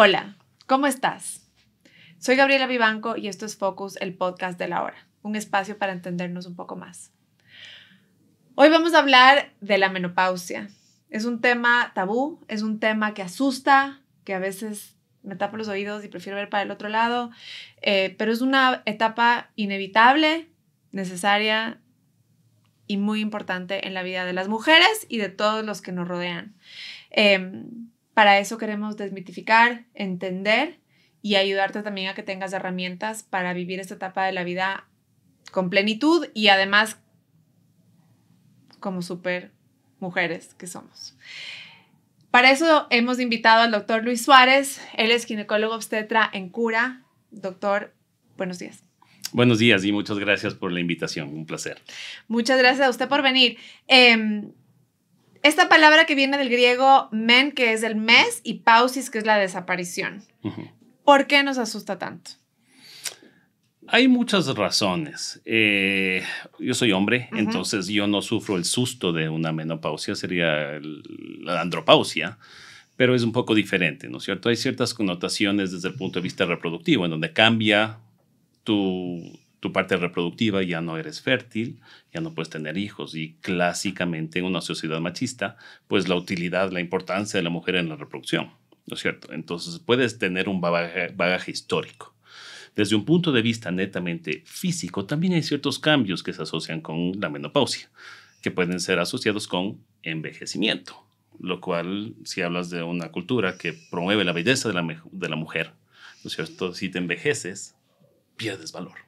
Hola, ¿cómo estás? Soy Gabriela Vivanco y esto es Focus, el podcast de la hora, un espacio para entendernos un poco más. Hoy vamos a hablar de la menopausia. Es un tema tabú, es un tema que asusta, que a veces me tapo los oídos y prefiero ver para el otro lado, eh, pero es una etapa inevitable, necesaria y muy importante en la vida de las mujeres y de todos los que nos rodean. Em, para eso queremos desmitificar, entender y ayudarte también a que tengas herramientas para vivir esta etapa de la vida con plenitud y además como super mujeres que somos. Para eso hemos invitado al doctor Luis Suárez, él es ginecólogo obstetra en Cura. Doctor, buenos días. Buenos días y muchas gracias por la invitación, un placer. Muchas gracias a usted por venir. Em, esta palabra que viene del griego men, que es el mes, y pausis, que es la desaparición. ¿Por qué nos asusta tanto? Hay muchas razones. Eh, yo soy hombre, entonces yo no sufro el susto de una menopausia, sería la andropausia, pero es un poco diferente, ¿no es cierto? Hay ciertas connotaciones desde el punto de vista reproductivo, en donde cambia tu tu parte reproductiva ya no eres fértil, ya no puedes tener hijos. Y clásicamente en una sociedad machista, pues la utilidad, la importancia de la mujer en la reproducción, ¿no es cierto? Entonces puedes tener un bagaje, histórico. Desde un punto de vista netamente físico, también hay ciertos cambios que se asocian con la menopausia, que pueden ser asociados con envejecimiento, lo cual, si hablas de una cultura que promueve la belleza de la, de la mujer, ¿no es cierto? Si te envejeces, pierdes valor.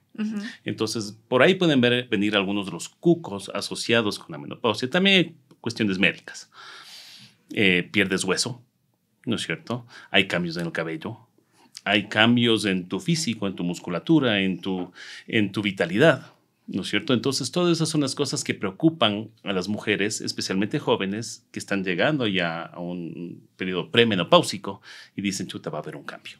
Entonces, por ahí pueden ver, venir algunos de los cucos asociados con la menopausia. También cuestiones médicas. Eh, pierdes hueso, ¿no es cierto? Hay cambios en el cabello, hay cambios en tu físico, en tu musculatura, en tu, en tu vitalidad, ¿no es cierto? Entonces, todas esas son las cosas que preocupan a las mujeres, especialmente jóvenes, que están llegando ya a un periodo premenopáusico y dicen, chuta, va a haber un cambio.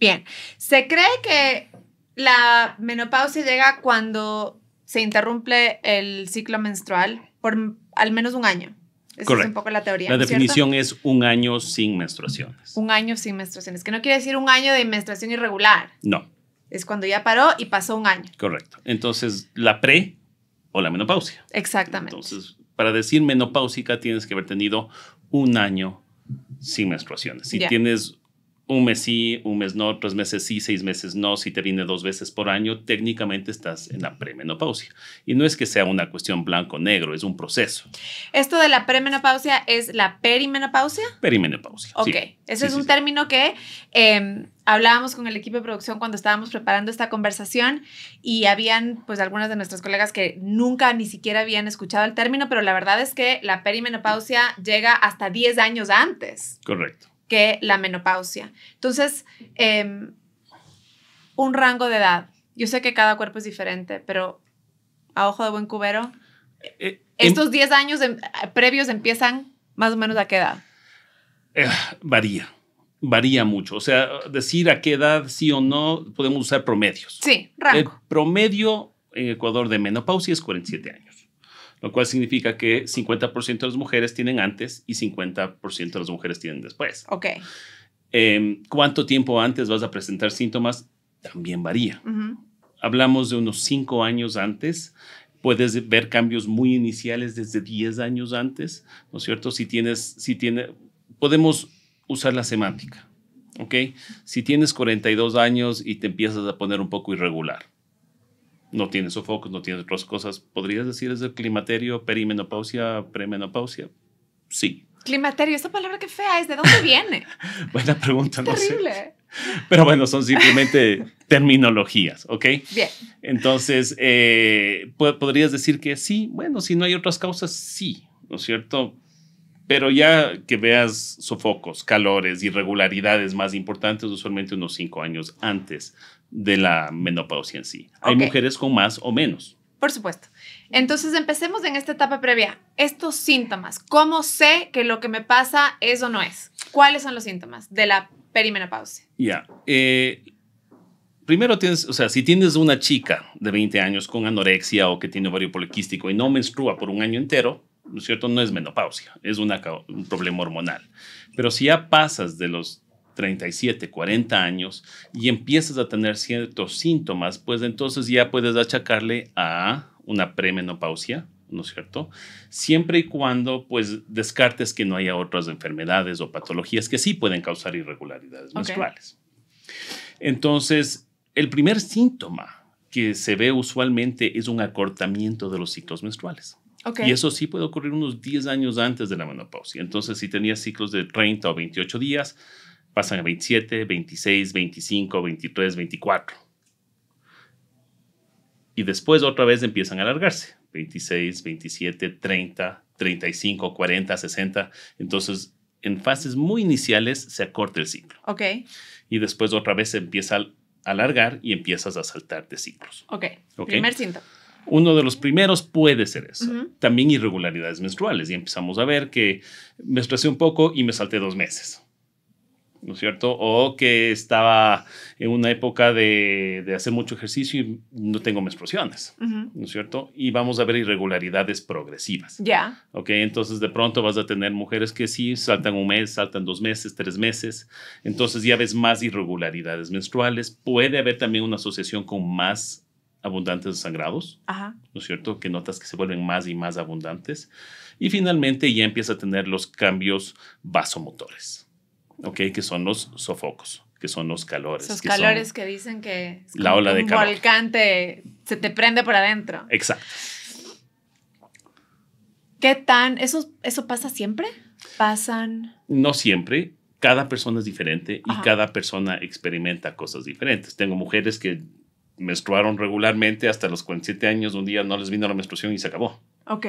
Bien, se cree que la menopausia llega cuando se interrumpe el ciclo menstrual por al menos un año. Esa es un poco la teoría. La definición es un año sin menstruaciones. Un año sin menstruaciones, que no quiere decir un año de menstruación irregular. No. Es cuando ya paró y pasó un año. Correcto. Entonces, la pre o la menopausia. Exactamente. Entonces, para decir menopáusica tienes que haber tenido un año sin menstruaciones. Si tienes un mes sí, un mes no, tres meses sí, seis meses no, si te viene dos veces por año, técnicamente estás en la premenopausia. Y no es que sea una cuestión blanco-negro, es un proceso. ¿Esto de la premenopausia es la perimenopausia? Perimenopausia. Ok, ese es un término que em, hablábamos con el equipo de producción cuando estábamos preparando esta conversación y habían pues algunas de nuestras colegas que nunca ni siquiera habían escuchado el término, pero la verdad es que la perimenopausia llega hasta 10 años antes. Correcto que la menopausia. Entonces, em, un rango de edad. Yo sé que cada cuerpo es diferente, pero a ojo de buen cubero, eh, estos 10 años em, previos empiezan más o menos a qué edad. Eh, varía, varía mucho. O sea, decir a qué edad sí o no, podemos usar promedios. Sí, rango. El promedio en Ecuador de menopausia es 47 años lo cual significa que 50% de las mujeres tienen antes y 50% de las mujeres tienen después. Ok. Em, ¿Cuánto tiempo antes vas a presentar síntomas? También varía. Hablamos de unos 5 años antes. Puedes ver cambios muy iniciales desde 10 años antes, ¿no es cierto? Si tienes, si tiene, podemos usar la semántica, ¿ok? Si tienes 42 años y te empiezas a poner un poco irregular, no tiene sofocos, no tiene otras cosas. ¿Podrías decir es el climaterio, perimenopausia, premenopausia? Sí. Climaterio, esa palabra que fea es, ¿de dónde viene? Buena pregunta, no Terrible. Pero bueno, son simplemente terminologías, ¿ok? Bien. Entonces, eh, ¿podrías decir que sí? Bueno, si no hay otras causas, sí, ¿no es cierto? Pero ya que veas sofocos, calores, irregularidades más importantes, usualmente unos cinco años antes de la menopausia en sí. Hay mujeres con más o menos. Por supuesto. Entonces empecemos en esta etapa previa. Estos síntomas, ¿cómo sé que lo que me pasa es o no es? ¿Cuáles son los síntomas de la perimenopausia? Ya. Eh, primero tienes, o sea, si tienes una chica de 20 años con anorexia o que tiene ovario poliquístico y no menstrua por un año entero, ¿no es cierto? No es menopausia, es un problema hormonal. Pero si ya pasas de los 37, 40 años y empiezas a tener ciertos síntomas, pues entonces ya puedes achacarle a una premenopausia, ¿no es cierto? Siempre y cuando pues descartes que no haya otras enfermedades o patologías que sí pueden causar irregularidades menstruales. Entonces, el primer síntoma que se ve usualmente es un acortamiento de los ciclos menstruales. Y eso sí puede ocurrir unos 10 años antes de la menopausia. Entonces, si tenías ciclos de 30 o 28 días, pasan a 27, 26, 25, 23, 24. Y después otra vez empiezan a alargarse. 26, 27, 30, 35, 40, 60. Entonces, en fases muy iniciales se acorta el ciclo. Ok. Y después otra vez se empieza a alargar y empiezas a de ciclos. Ok. okay. Primer síntoma. Uno de los primeros puede ser eso. También irregularidades menstruales. Y empezamos a ver que menstrué un poco y me salté dos meses. ¿No es cierto? O que estaba en una época de, hacer mucho ejercicio y no tengo menstruaciones. ¿No es cierto? Y vamos a ver irregularidades progresivas. Ya. Ok, entonces de pronto vas a tener mujeres que sí saltan un mes, saltan dos meses, tres meses. Entonces ya ves más irregularidades menstruales. Puede haber también una asociación con más abundantes sangrados, Ajá. ¿no es cierto? Que notas que se vuelven más y más abundantes. Y finalmente ya empieza a tener los cambios vasomotores, ¿ok? Que son los sofocos, que son los calores. Esos calores que dicen que la ola de un calor. volcán se te prende por adentro. Exacto. ¿Qué tan? ¿Eso, eso pasa siempre? ¿Pasan? No siempre cada persona es diferente y cada persona experimenta cosas diferentes. Tengo mujeres que menstruaron regularmente hasta los 47 años, un día no les vino la menstruación y se acabó. Ok.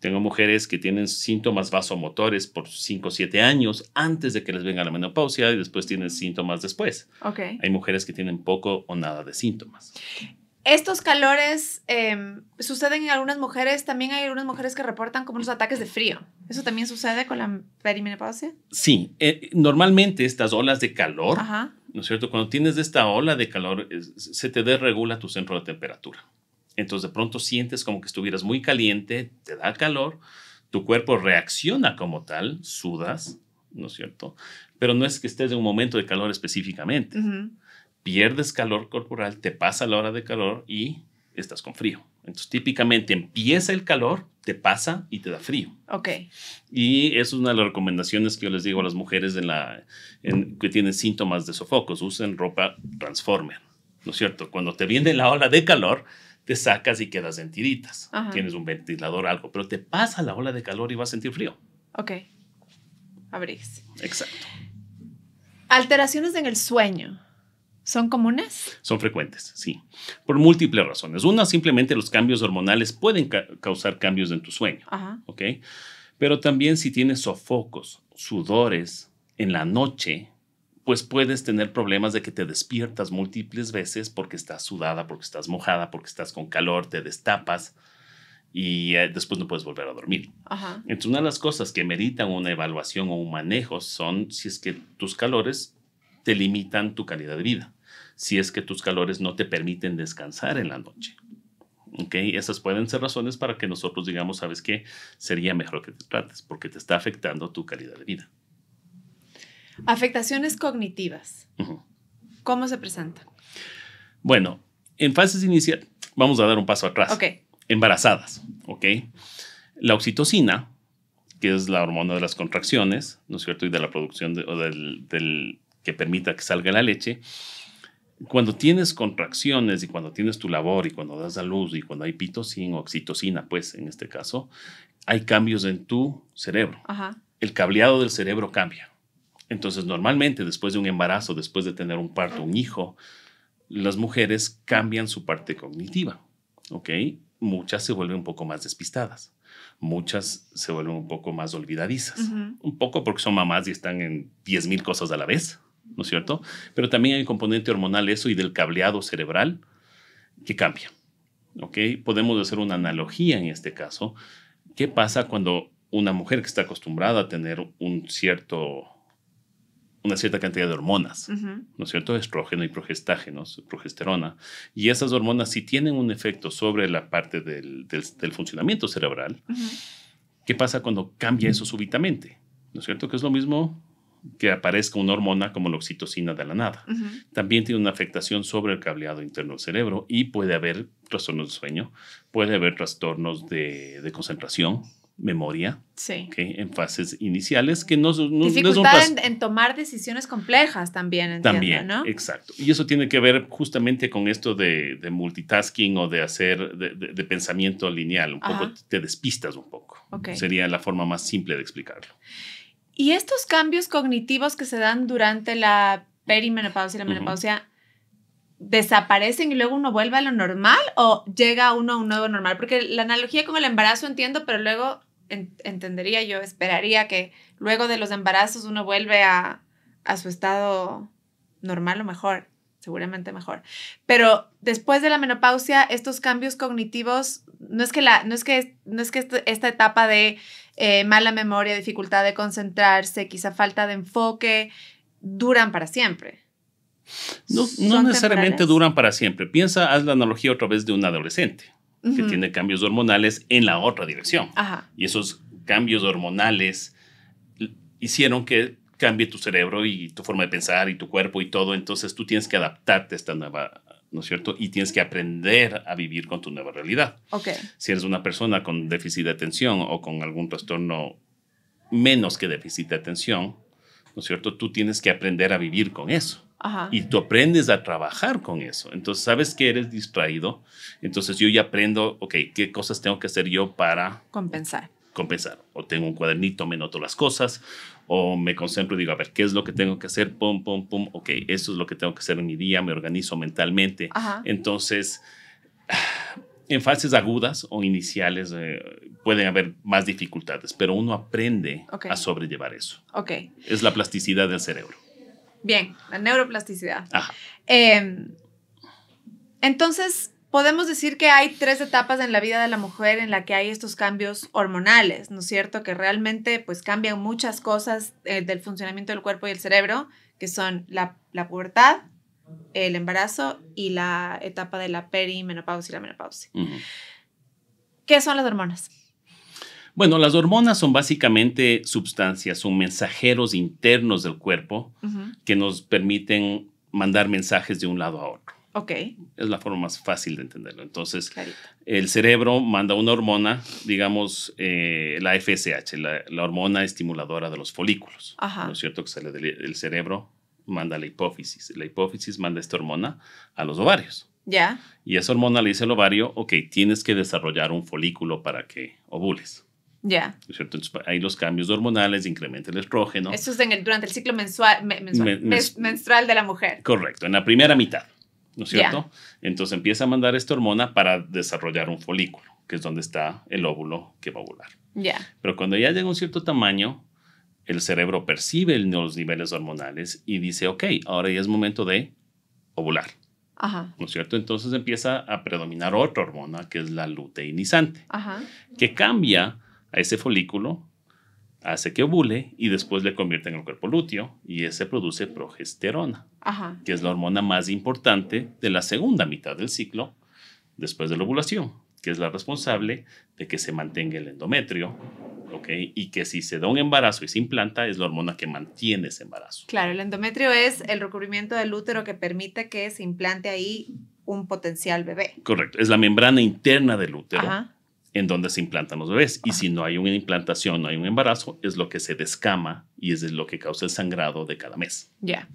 Tengo mujeres que tienen síntomas vasomotores por 5 o 7 años antes de que les venga la menopausia y después tienen síntomas después. Ok. Hay mujeres que tienen poco o nada de síntomas. Estos calores em, suceden en algunas mujeres, también hay algunas mujeres que reportan como unos ataques de frío. ¿Eso también sucede con la perimenopausia? Sí, eh, normalmente estas olas de calor Ajá ¿no es cierto? Cuando tienes esta ola de calor, se te desregula tu centro de temperatura. Entonces de pronto sientes como que estuvieras muy caliente, te da calor, tu cuerpo reacciona como tal, sudas, ¿no es cierto? Pero no es que estés en un momento de calor específicamente. Pierdes calor corporal, te pasa la hora de calor y estás con frío. Entonces típicamente empieza el calor te pasa y te da frío. Ok. Y es una de las recomendaciones que yo les digo a las mujeres en la, que tienen síntomas de sofocos. Usen ropa transformer, ¿no es cierto? Cuando te viene la ola de calor, te sacas y quedas sentiditas. Tienes un ventilador, algo, pero te pasa la ola de calor y vas a sentir frío. Ok. Abrís. Exacto. Alteraciones en el sueño. ¿Son comunes? Son frecuentes, sí, por múltiples razones. Una, simplemente los cambios hormonales pueden causar cambios en tu sueño, ¿ok? Pero también si tienes sofocos, sudores en la noche, pues puedes tener problemas de que te despiertas múltiples veces porque estás sudada, porque estás mojada, porque estás con calor, te destapas y eh, después no puedes volver a dormir. Entonces, una de las cosas que meritan una evaluación o un manejo son si es que tus calores te limitan tu calidad de vida si es que tus calores no te permiten descansar en la noche. Okay, esas pueden ser razones para que nosotros digamos, sabes qué, sería mejor que te trates porque te está afectando tu calidad de vida. Afectaciones cognitivas. ¿Cómo se presentan? Bueno, en fases iniciales vamos a dar un paso atrás. Okay. Embarazadas, ¿ok? La oxitocina, que es la hormona de las contracciones, ¿no es cierto? Y de la producción de, o del, del, que permita que salga la leche, cuando tienes contracciones y cuando tienes tu labor y cuando das a luz y cuando hay pitocina, oxitocina, pues en este caso, hay cambios en tu cerebro. El cableado del cerebro cambia. Entonces, normalmente después de un embarazo, después de tener un parto, un hijo, las mujeres cambian su parte cognitiva. ¿Ok? Muchas se vuelven un poco más despistadas. Muchas se vuelven un poco más olvidadizas. Un poco porque son mamás y están en 10.000 cosas a la vez. ¿no es cierto? Pero también hay un componente hormonal eso y del cableado cerebral que cambia. ¿Ok? Podemos hacer una analogía en este caso. ¿Qué pasa cuando una mujer que está acostumbrada a tener un cierto una cierta cantidad de hormonas, ¿no es cierto? Estrógeno y progestágenos, progesterona. Y esas hormonas si tienen un efecto sobre la parte del, del, funcionamiento cerebral. ¿Qué pasa cuando cambia eso súbitamente? ¿No es cierto? Que es lo mismo que aparezca una hormona como la oxitocina de la nada. También tiene una afectación sobre el cableado interno del cerebro y puede haber trastornos de sueño, puede haber trastornos de, concentración, memoria en fases iniciales que no, no dificultad en, tomar decisiones complejas también también exacto y eso tiene que ver justamente con esto de, multitasking o de hacer de, pensamiento lineal un poco te despistas un poco sería la forma más simple de explicarlo y estos cambios cognitivos que se dan durante la perimenopausia y la menopausia, ¿desaparecen y luego uno vuelve a lo normal o llega uno a un nuevo normal? Porque la analogía con el embarazo entiendo, pero luego entendería yo, esperaría que luego de los embarazos uno vuelve a, a su estado normal o mejor, seguramente mejor. Pero después de la menopausia, estos cambios cognitivos, no es que, la, no es que, no es que este, esta etapa de eh, mala memoria, dificultad de concentrarse, quizá falta de enfoque, duran para siempre. No, necesariamente duran para siempre. Piensa, haz la analogía otra vez de un adolescente que tiene cambios hormonales en la otra dirección. Y esos cambios hormonales hicieron que cambie tu cerebro y tu forma de pensar y tu cuerpo y todo. Entonces tú tienes que adaptarte a esta nueva ¿no es cierto? Y tienes que aprender a vivir con tu nueva realidad. Si eres una persona con déficit de atención o con algún trastorno menos que déficit de atención, ¿no es cierto? Tú tienes que aprender a vivir con eso. Y tú aprendes a trabajar con eso. Entonces, sabes que eres distraído. Entonces, yo ya aprendo, ok, ¿qué cosas tengo que hacer yo para... Compensar. Compensar. O tengo un cuadernito, me noto las cosas o me concentro y digo, a ver, ¿qué es lo que tengo que hacer? Pum, pum, pum, ok, eso es lo que tengo que hacer en mi día, me organizo mentalmente. Entonces, en fases agudas o iniciales eh, pueden haber más dificultades, pero uno aprende a sobrellevar eso. Ok. Es la plasticidad del cerebro. Bien, la neuroplasticidad. Ajá. Em, entonces, podemos decir que hay tres etapas en la vida de la mujer en la que hay estos cambios hormonales, ¿no es cierto? Que realmente pues cambian muchas cosas eh, del funcionamiento del cuerpo y el cerebro, que son la, pubertad, el embarazo y la etapa de la perimenopausia y la menopausia. ¿Qué son las hormonas? Bueno, las hormonas son básicamente sustancias, son mensajeros internos del cuerpo que nos permiten mandar mensajes de un lado a otro. Ok. Es la forma más fácil de entenderlo. Entonces, el cerebro manda una hormona, digamos, eh, la FSH, la, hormona estimuladora de los folículos. Ajá. ¿No es cierto? Que sale cerebro, manda la hipófisis. La hipófisis manda esta hormona a los ovarios. Ya. Y esa hormona le dice al ovario, ok, tienes que desarrollar un folículo para que ovules. Ya. es ¿Cierto? Entonces, hay los cambios hormonales, incrementa el estrógeno. Eso es en durante el ciclo mensual, menstrual de la mujer. Correcto, en la primera mitad. ¿no es cierto? Entonces empieza a mandar esta hormona para desarrollar un folículo, que es donde está el óvulo que va a ovular. Pero cuando ya llega a un cierto tamaño, el cerebro percibe los niveles hormonales y dice, ok, ahora ya es momento de ovular. ¿No es cierto? Entonces empieza a predominar otra hormona, que es la luteinizante, que cambia a ese folículo hace que ovule y después le convierte en el cuerpo lúteo y ese produce progesterona, que es la hormona más importante de la segunda mitad del ciclo después de la ovulación, que es la responsable de que se mantenga el endometrio, Y que si se da un embarazo y se implanta, es la hormona que mantiene ese embarazo. Claro, el endometrio es el recubrimiento del útero que permite que se implante ahí un potencial bebé. Correcto, es la membrana interna del útero. Ajá en donde se implantan los bebés. Y si no hay una implantación, no hay un embarazo, es lo que se descama y es lo que causa el sangrado de cada mes. Ya.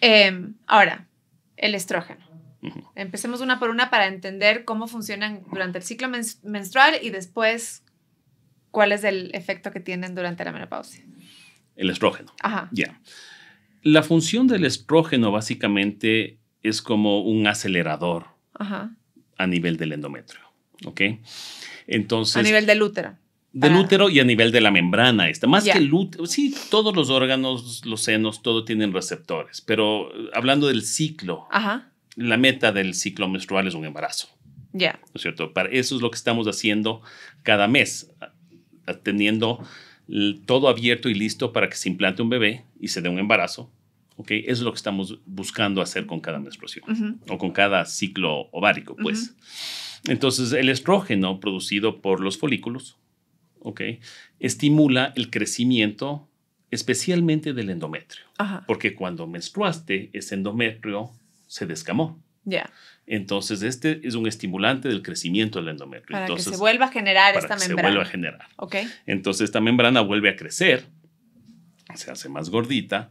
Em, ahora, el estrógeno. Empecemos una por una para entender cómo funcionan durante el ciclo menstrual y después cuál es el efecto que tienen durante la menopausia. El estrógeno. Ajá. Ya. La función del estrógeno básicamente es como un acelerador a nivel del endometrio. ¿Ok? Entonces. A nivel del útero. Del útero y a nivel de la membrana esta. Más que el útero, sí, todos los órganos, los senos, todo tienen receptores, pero eh, hablando del ciclo, Ajá. la meta del ciclo menstrual es un embarazo. Ya. ¿No es cierto? Para eso es lo que estamos haciendo cada mes, teniendo todo abierto y listo para que se implante un bebé y se dé un embarazo. ¿Ok? Eso es lo que estamos buscando hacer con cada menstruación o con cada ciclo ovárico, pues. Entonces, el estrógeno producido por los folículos ¿ok? estimula el crecimiento especialmente del endometrio. Porque cuando menstruaste, ese endometrio se descamó. Ya. Entonces, este es un estimulante del crecimiento del endometrio. Para Entonces, que se vuelva a generar para esta que membrana. Se vuelva a generar. Ok. Entonces, esta membrana vuelve a crecer, se hace más gordita,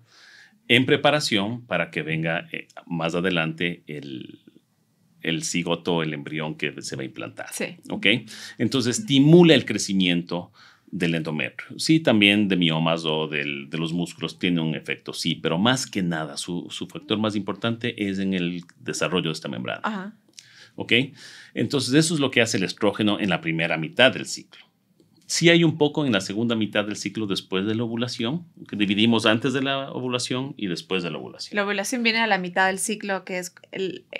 en preparación para que venga eh, más adelante el, el cigoto, el embrión que se va a implantar. ¿Ok? Entonces estimula el crecimiento del endometrio. Sí, también de miomas o de los músculos tiene un efecto, sí, pero más que nada su, su factor más importante es en el desarrollo de esta membrana. ¿Ok? Entonces eso es lo que hace el estrógeno en la primera mitad del ciclo. Sí hay un poco en la segunda mitad del ciclo después de la ovulación, que dividimos antes de la ovulación y después de la ovulación. La ovulación viene a la mitad del ciclo, que es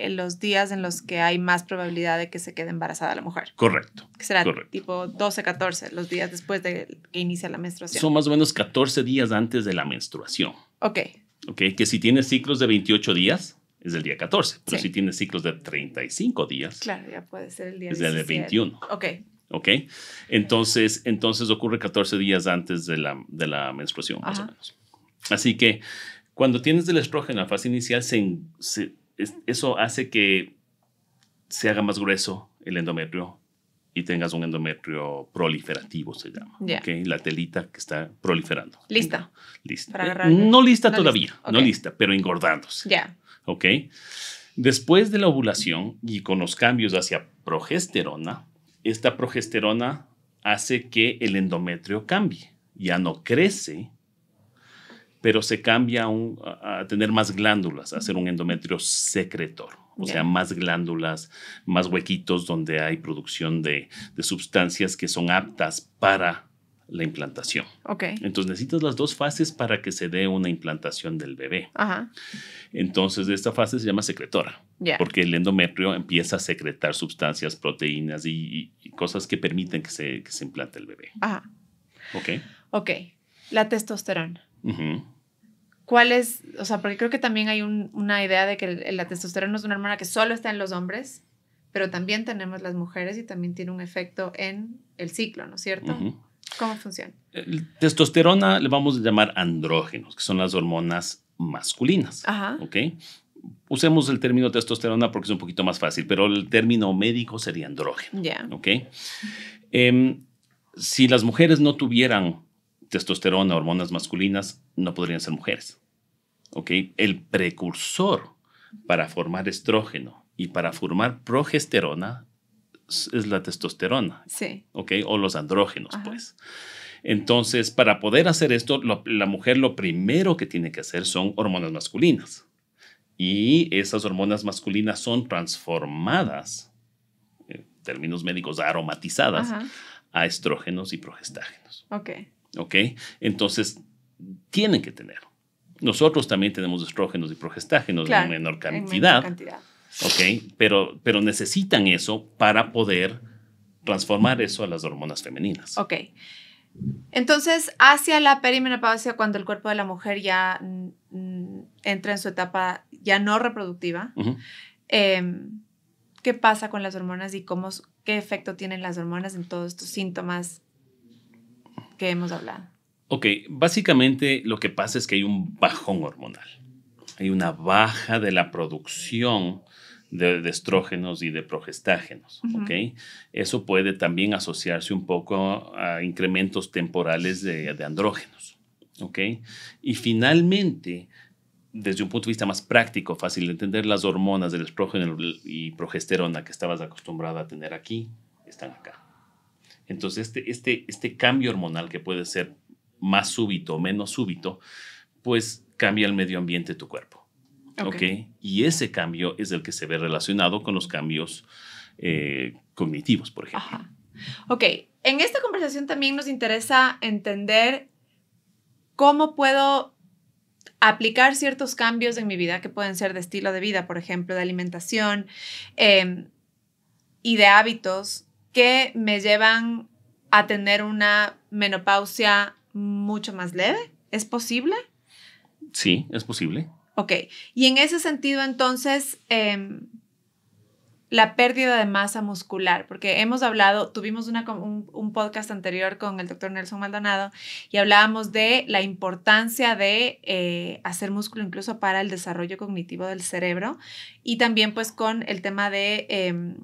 los días en los que hay más probabilidad de que se quede embarazada la mujer. Correcto. será tipo 12, 14, los días después de que inicia la menstruación. Son más o menos 14 días antes de la menstruación. Ok. Ok, que si tiene ciclos de 28 días, es el día 14, pero si tiene ciclos de 35 días, claro, ya puede ser el día es el 21. Ok, ¿Ok? Entonces, entonces ocurre 14 días antes de la, de la menstruación, más o menos. Así que cuando tienes el estrógeno en la fase inicial, eso hace que se haga más grueso el endometrio y tengas un endometrio proliferativo, se llama. ¿okay? La telita que está proliferando. ¿Lista? Lista. Eh, no lista todavía, no lista, pero engordándose. Ya. Después de la ovulación y con los cambios hacia progesterona, esta progesterona hace que el endometrio cambie. Ya no crece, pero se cambia a, tener más glándulas, a ser un endometrio secretor. O sea, más glándulas, más huequitos donde hay producción de sustancias que son aptas para la implantación. Ok. Entonces necesitas las dos fases para que se dé una implantación del bebé. Ajá. Entonces esta fase se llama secretora, Ya. porque el endometrio empieza a secretar sustancias, proteínas y, cosas que permiten que se, implante el bebé. Ajá. Ok. Ok. La testosterona. Ajá. ¿Cuál es? O sea, porque creo que también hay una idea de que la testosterona es una hormona que solo está en los hombres, pero también tenemos las mujeres y también tiene un efecto en el ciclo, ¿no es cierto? ¿Cómo funciona? testosterona le vamos a llamar andrógenos, que son las hormonas masculinas. Usemos el término testosterona porque es un poquito más fácil, pero el término médico sería andrógeno. Em, si las mujeres no tuvieran testosterona, hormonas masculinas, no podrían ser mujeres. El precursor para formar estrógeno y para formar progesterona es la testosterona. Sí. O los andrógenos, pues. Entonces, para poder hacer esto, la mujer lo primero que tiene que hacer son hormonas masculinas. Y esas hormonas masculinas son transformadas, en términos médicos, aromatizadas, a estrógenos y progestágenos. Ok. Ok. Entonces, tienen que tener. Nosotros también tenemos estrógenos y progestágenos En menor cantidad ¿ok? Pero, necesitan eso para poder transformar eso a las hormonas femeninas. Ok. Entonces, hacia la perimenopausia, cuando el cuerpo de la mujer ya mm, entra en su etapa ya no reproductiva, em, ¿qué pasa con las hormonas y cómo, qué efecto tienen las hormonas en todos estos síntomas que hemos hablado? Ok, básicamente lo que pasa es que hay un bajón hormonal, hay una baja de la producción de, estrógenos y de progestágenos. Eso puede también asociarse un poco a incrementos temporales de, andrógenos. ¿okay? Y finalmente, desde un punto de vista más práctico, fácil de entender, las hormonas del estrógeno y progesterona que estabas acostumbrada a tener aquí están acá. Entonces, este, este, este cambio hormonal que puede ser más súbito o menos súbito, pues cambia el medio ambiente de tu cuerpo. Y ese cambio es el que se ve relacionado con los cambios eh, cognitivos, por ejemplo. Ok, en esta conversación también nos interesa entender cómo puedo aplicar ciertos cambios en mi vida que pueden ser de estilo de vida, por ejemplo, de alimentación em, y de hábitos que me llevan a tener una menopausia mucho más leve. ¿Es posible? Sí, es posible. Ok, y en ese sentido entonces, em, la pérdida de masa muscular, porque hemos hablado, tuvimos un, podcast anterior con el doctor Nelson Maldonado y hablábamos de la importancia de eh, hacer músculo incluso para el desarrollo cognitivo del cerebro y también pues con el tema de... Em,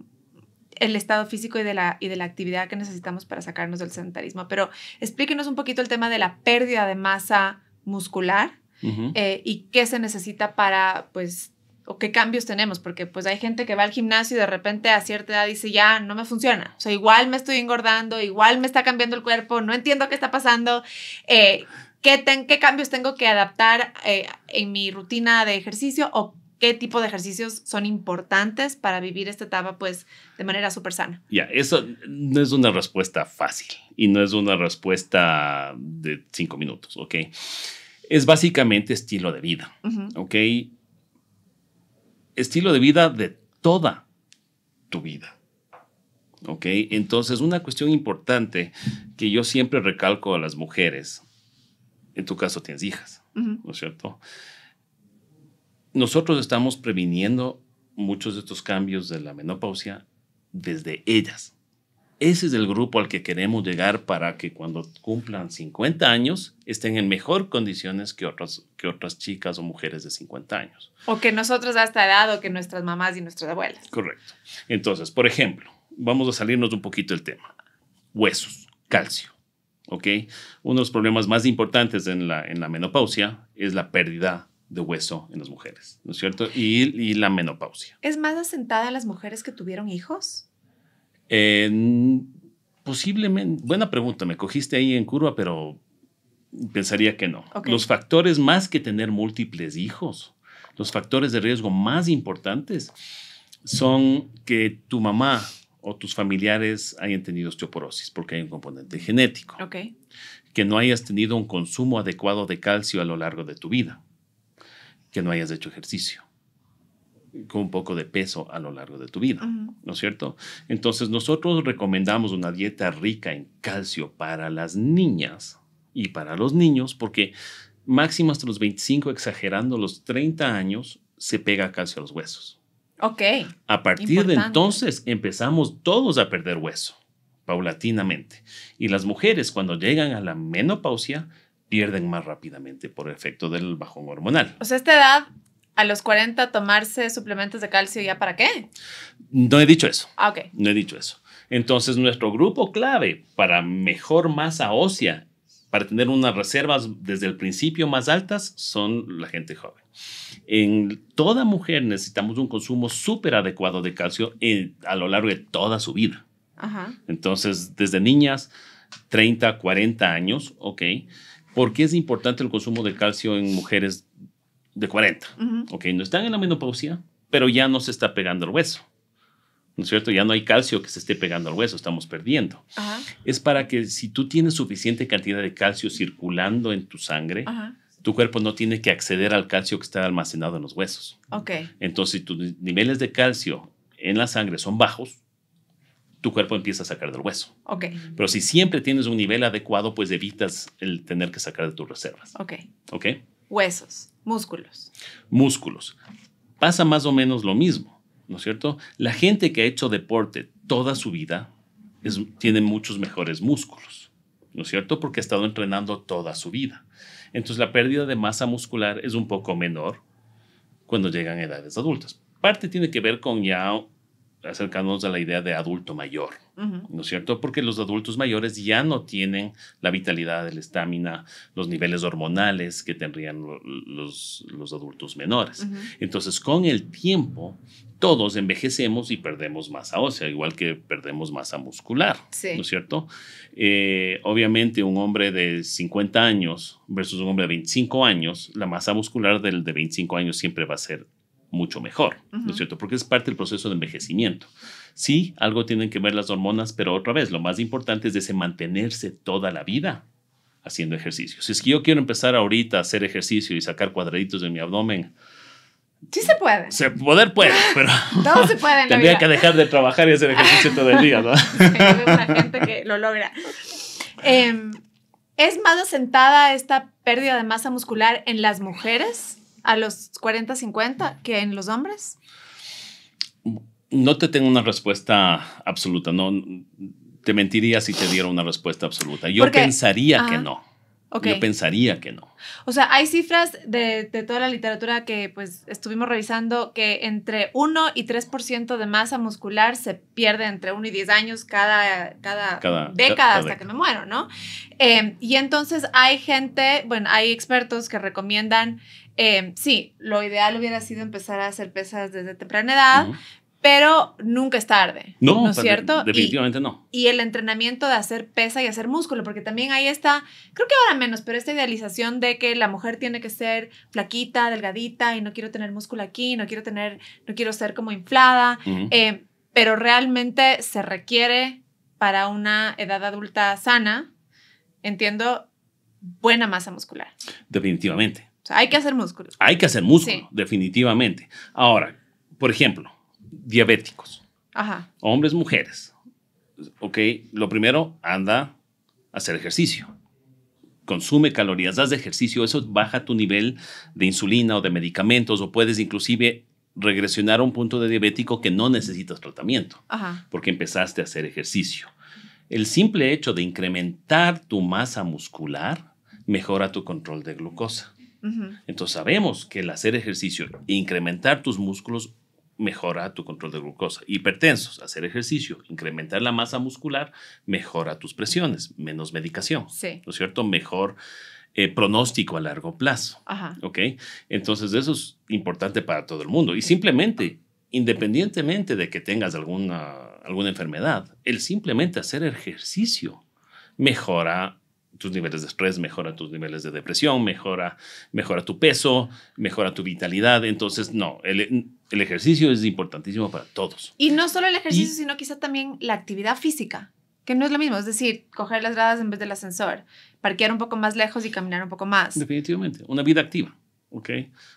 el estado físico y de, la, y de la actividad que necesitamos para sacarnos del sedentarismo. Pero explíquenos un poquito el tema de la pérdida de masa muscular eh, y qué se necesita para, pues, o qué cambios tenemos, porque pues hay gente que va al gimnasio y de repente a cierta edad dice, ya, no me funciona, o sea, igual me estoy engordando, igual me está cambiando el cuerpo, no entiendo qué está pasando, eh, ¿qué, ¿qué, cambios tengo que adaptar eh, en mi rutina de ejercicio o qué tipo de ejercicios son importantes para vivir esta etapa pues de manera súper sana. Ya, eso no es una respuesta fácil y no es una respuesta de cinco minutos, ¿ok? es básicamente estilo de vida, ¿ok? Estilo de vida de toda tu vida, ¿ok? Entonces, una cuestión importante que yo siempre recalco a las mujeres, en tu caso tienes hijas, ¿no es cierto? Nosotros estamos previniendo muchos de estos cambios de la menopausia desde ellas. Ese es el grupo al que queremos llegar para que cuando cumplan 50 años estén en mejor condiciones que otras, que otras chicas o mujeres de 50 años. O que nosotros hasta edad que nuestras mamás y nuestras abuelas. Correcto. Entonces, por ejemplo, vamos a salirnos un poquito del tema. Huesos, calcio. ¿Ok? Uno de los problemas más importantes en la, menopausia es la pérdida de hueso en las mujeres, ¿no es cierto? Y, y la menopausia. ¿Es más asentada en las mujeres que tuvieron hijos? posiblemente, buena pregunta, me cogiste ahí en curva, pero pensaría que no. Los factores más que tener múltiples hijos, los factores de riesgo más importantes son que tu mamá o tus familiares hayan tenido osteoporosis, porque hay un componente genético. Que no hayas tenido un consumo adecuado de calcio a lo largo de tu vida, que no hayas hecho ejercicio con un poco de peso a lo largo de tu vida, ¿no es cierto? Entonces nosotros recomendamos una dieta rica en calcio para las niñas y para los niños porque máximo hasta los 25, exagerando los 30 años, se pega calcio a los huesos. Ok. A partir de entonces empezamos todos a perder hueso, paulatinamente. Y las mujeres cuando llegan a la menopausia pierden más rápidamente por efecto del bajón hormonal. O sea, esta edad a los 40 tomarse suplementos de calcio ya para qué? No he dicho eso. Ah, No he dicho eso. Entonces, nuestro grupo clave para mejor masa ósea, para tener unas reservas desde el principio más altas, son la gente joven. En toda mujer necesitamos un consumo súper adecuado de calcio eh, a lo largo de toda su vida. Ajá. Entonces, desde niñas, 30, 40 años, ok. ¿Por qué es importante el consumo de calcio en mujeres de 40. Ok, no están en la menopausia, pero ya no se está pegando el hueso. ¿No es cierto? Ya no hay calcio que se esté pegando al hueso, estamos perdiendo. Es para que si tú tienes suficiente cantidad de calcio circulando en tu sangre, tu cuerpo no tiene que acceder al calcio que está almacenado en los huesos. Ok. Entonces, si tus niveles de calcio en la sangre son bajos, tu cuerpo empieza a sacar del hueso. Ok. Pero si siempre tienes un nivel adecuado, pues evitas el tener que sacar de tus reservas. Ok. Ok. Huesos. Músculos. Músculos. Pasa más o menos lo mismo, ¿no es cierto? La gente que ha hecho deporte toda su vida tiene muchos mejores músculos, ¿no es cierto? Porque ha estado entrenando toda su vida. Entonces la pérdida de masa muscular es un poco menor cuando llegan edades adultas. Parte tiene que ver con ya acercándonos a la idea de adulto mayor, ¿no es cierto? Porque los adultos mayores ya no tienen la vitalidad, la estamina, los niveles hormonales que tendrían los, los adultos menores. Entonces, con el tiempo, todos envejecemos y perdemos masa ósea, igual que perdemos masa muscular, ¿no es cierto? Eh, obviamente un hombre de 50 años versus un hombre de 25 años, la masa muscular del de 25 años siempre va a ser mucho mejor, ¿no es cierto? Porque es parte del proceso de envejecimiento. Sí, algo tienen que ver las hormonas, pero otra vez, lo más importante es ese mantenerse toda la vida haciendo ejercicio. Si es que yo quiero empezar ahorita a hacer ejercicio y sacar cuadraditos de mi abdomen, Sí se puede. Se, poder puede, pero... Todo se puede en Tendría que dejar de trabajar y hacer ejercicio todo el día, ¿no? Hay gente que lo logra. Em, ¿Es más asentada esta pérdida de masa muscular en las mujeres? a los 40, 50 que en los hombres? No te tengo una respuesta absoluta, no te mentiría si te diera una respuesta absoluta. Yo pensaría que no. Yo pensaría que no. O sea, hay cifras de, toda la literatura que pues estuvimos revisando que entre 1 y 3% de masa muscular se pierde entre 1 y 10 años cada, cada, década hasta que me muero, ¿no? Eh, y entonces hay gente, bueno, hay expertos que recomiendan Em, sí, lo ideal hubiera sido empezar a hacer pesas desde temprana edad, pero nunca es tarde. No, es cierto? Definitivamente no. Y el entrenamiento de hacer pesa y hacer músculo, porque también ahí está, creo que ahora menos, pero esta idealización de que la mujer tiene que ser flaquita, delgadita, y no quiero tener músculo aquí, no quiero tener, no quiero ser como inflada, eh, pero realmente se requiere para una edad adulta sana, entiendo, buena masa muscular. Definitivamente hay que hacer músculo. Hay que hacer músculo, definitivamente. Ahora, por ejemplo, diabéticos. Ajá. Hombres, mujeres. Ok, lo primero, anda a hacer ejercicio. Consume calorías, haz ejercicio, eso baja tu nivel de insulina o de medicamentos o puedes inclusive regresionar a un punto de diabético que no necesitas tratamiento porque empezaste a hacer ejercicio. El simple hecho de incrementar tu masa muscular mejora tu control de glucosa. Entonces sabemos que el hacer ejercicio, incrementar tus músculos, mejora tu control de glucosa. Hipertensos, hacer ejercicio, incrementar la masa muscular, mejora tus presiones, menos medicación. Sí. ¿No es cierto? Mejor eh, pronóstico a largo plazo. ¿Ok? Entonces eso es importante para todo el mundo. Y simplemente, independientemente de que tengas alguna, alguna enfermedad, el simplemente hacer ejercicio mejora tus niveles de estrés, mejora tus niveles de depresión, mejora, mejora tu peso, mejora tu vitalidad. Entonces, no, el, el ejercicio es importantísimo para todos. Y no solo el ejercicio, sino quizá también la actividad física, que no es lo mismo, es decir, coger las gradas en vez del ascensor, parquear un poco más lejos y caminar un poco más. Definitivamente, una vida activa.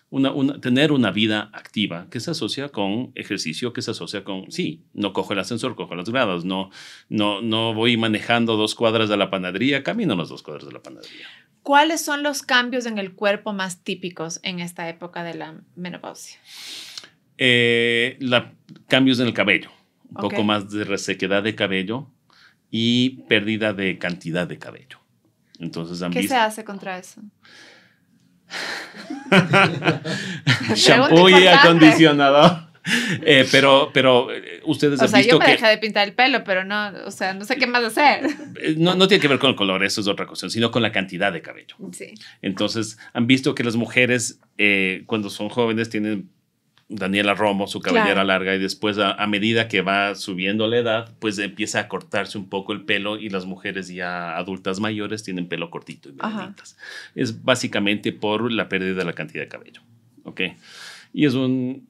Una, tener una vida activa que se asocia con ejercicio, que se asocia con, sí, no cojo el ascensor, cojo las gradas, no, no, no voy manejando dos cuadras de la panadería, camino los dos cuadras de la panadería. ¿Cuáles son los cambios en el cuerpo más típicos en esta época de la menopausia? Eh, la, cambios en el cabello, un poco más de resequedad de cabello y pérdida de cantidad de cabello. Entonces, ¿Qué se hace contra eso? Shampoo y acondicionador. Eh, pero, pero eh, ustedes o sea, yo me dejé de pintar el pelo, pero no, o sea, no sé qué más hacer. Eh, no, no tiene que ver con el color, eso es otra cuestión, sino con la cantidad de cabello. Sí. Entonces, han visto que las mujeres cuando son jóvenes tienen Daniela Romo, su cabellera larga, y después a, medida que va subiendo la edad, pues empieza a cortarse un poco el pelo y las mujeres ya adultas mayores tienen pelo cortito y medianitas. Es básicamente por la pérdida de la cantidad de cabello, ¿ok? Y es un...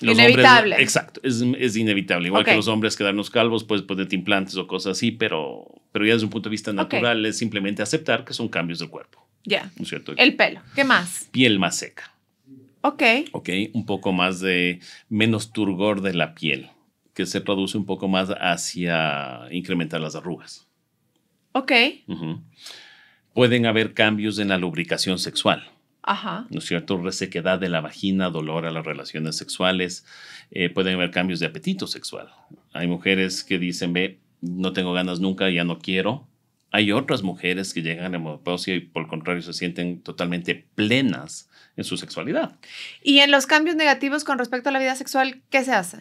inevitable. exacto, es, inevitable. Igual que los hombres quedarnos calvos, pues, pues de implantes o cosas así, pero, pero ya desde un punto de vista natural es simplemente aceptar que son cambios del cuerpo. Ya. ¿No cierto? El pelo. ¿Qué más? Piel más seca. Ok. Ok, un poco más de menos turgor de la piel, que se traduce un poco más hacia incrementar las arrugas. Ok. Pueden haber cambios en la lubricación sexual. Ajá. ¿No es cierto? Resequedad de la vagina, dolor a las relaciones sexuales. Eh, pueden haber cambios de apetito sexual. Hay mujeres que dicen, ve, no tengo ganas nunca, ya no quiero. Hay otras mujeres que llegan a menopausia y por el contrario se sienten totalmente plenas en su sexualidad. Y en los cambios negativos con respecto a la vida sexual, ¿qué se hace?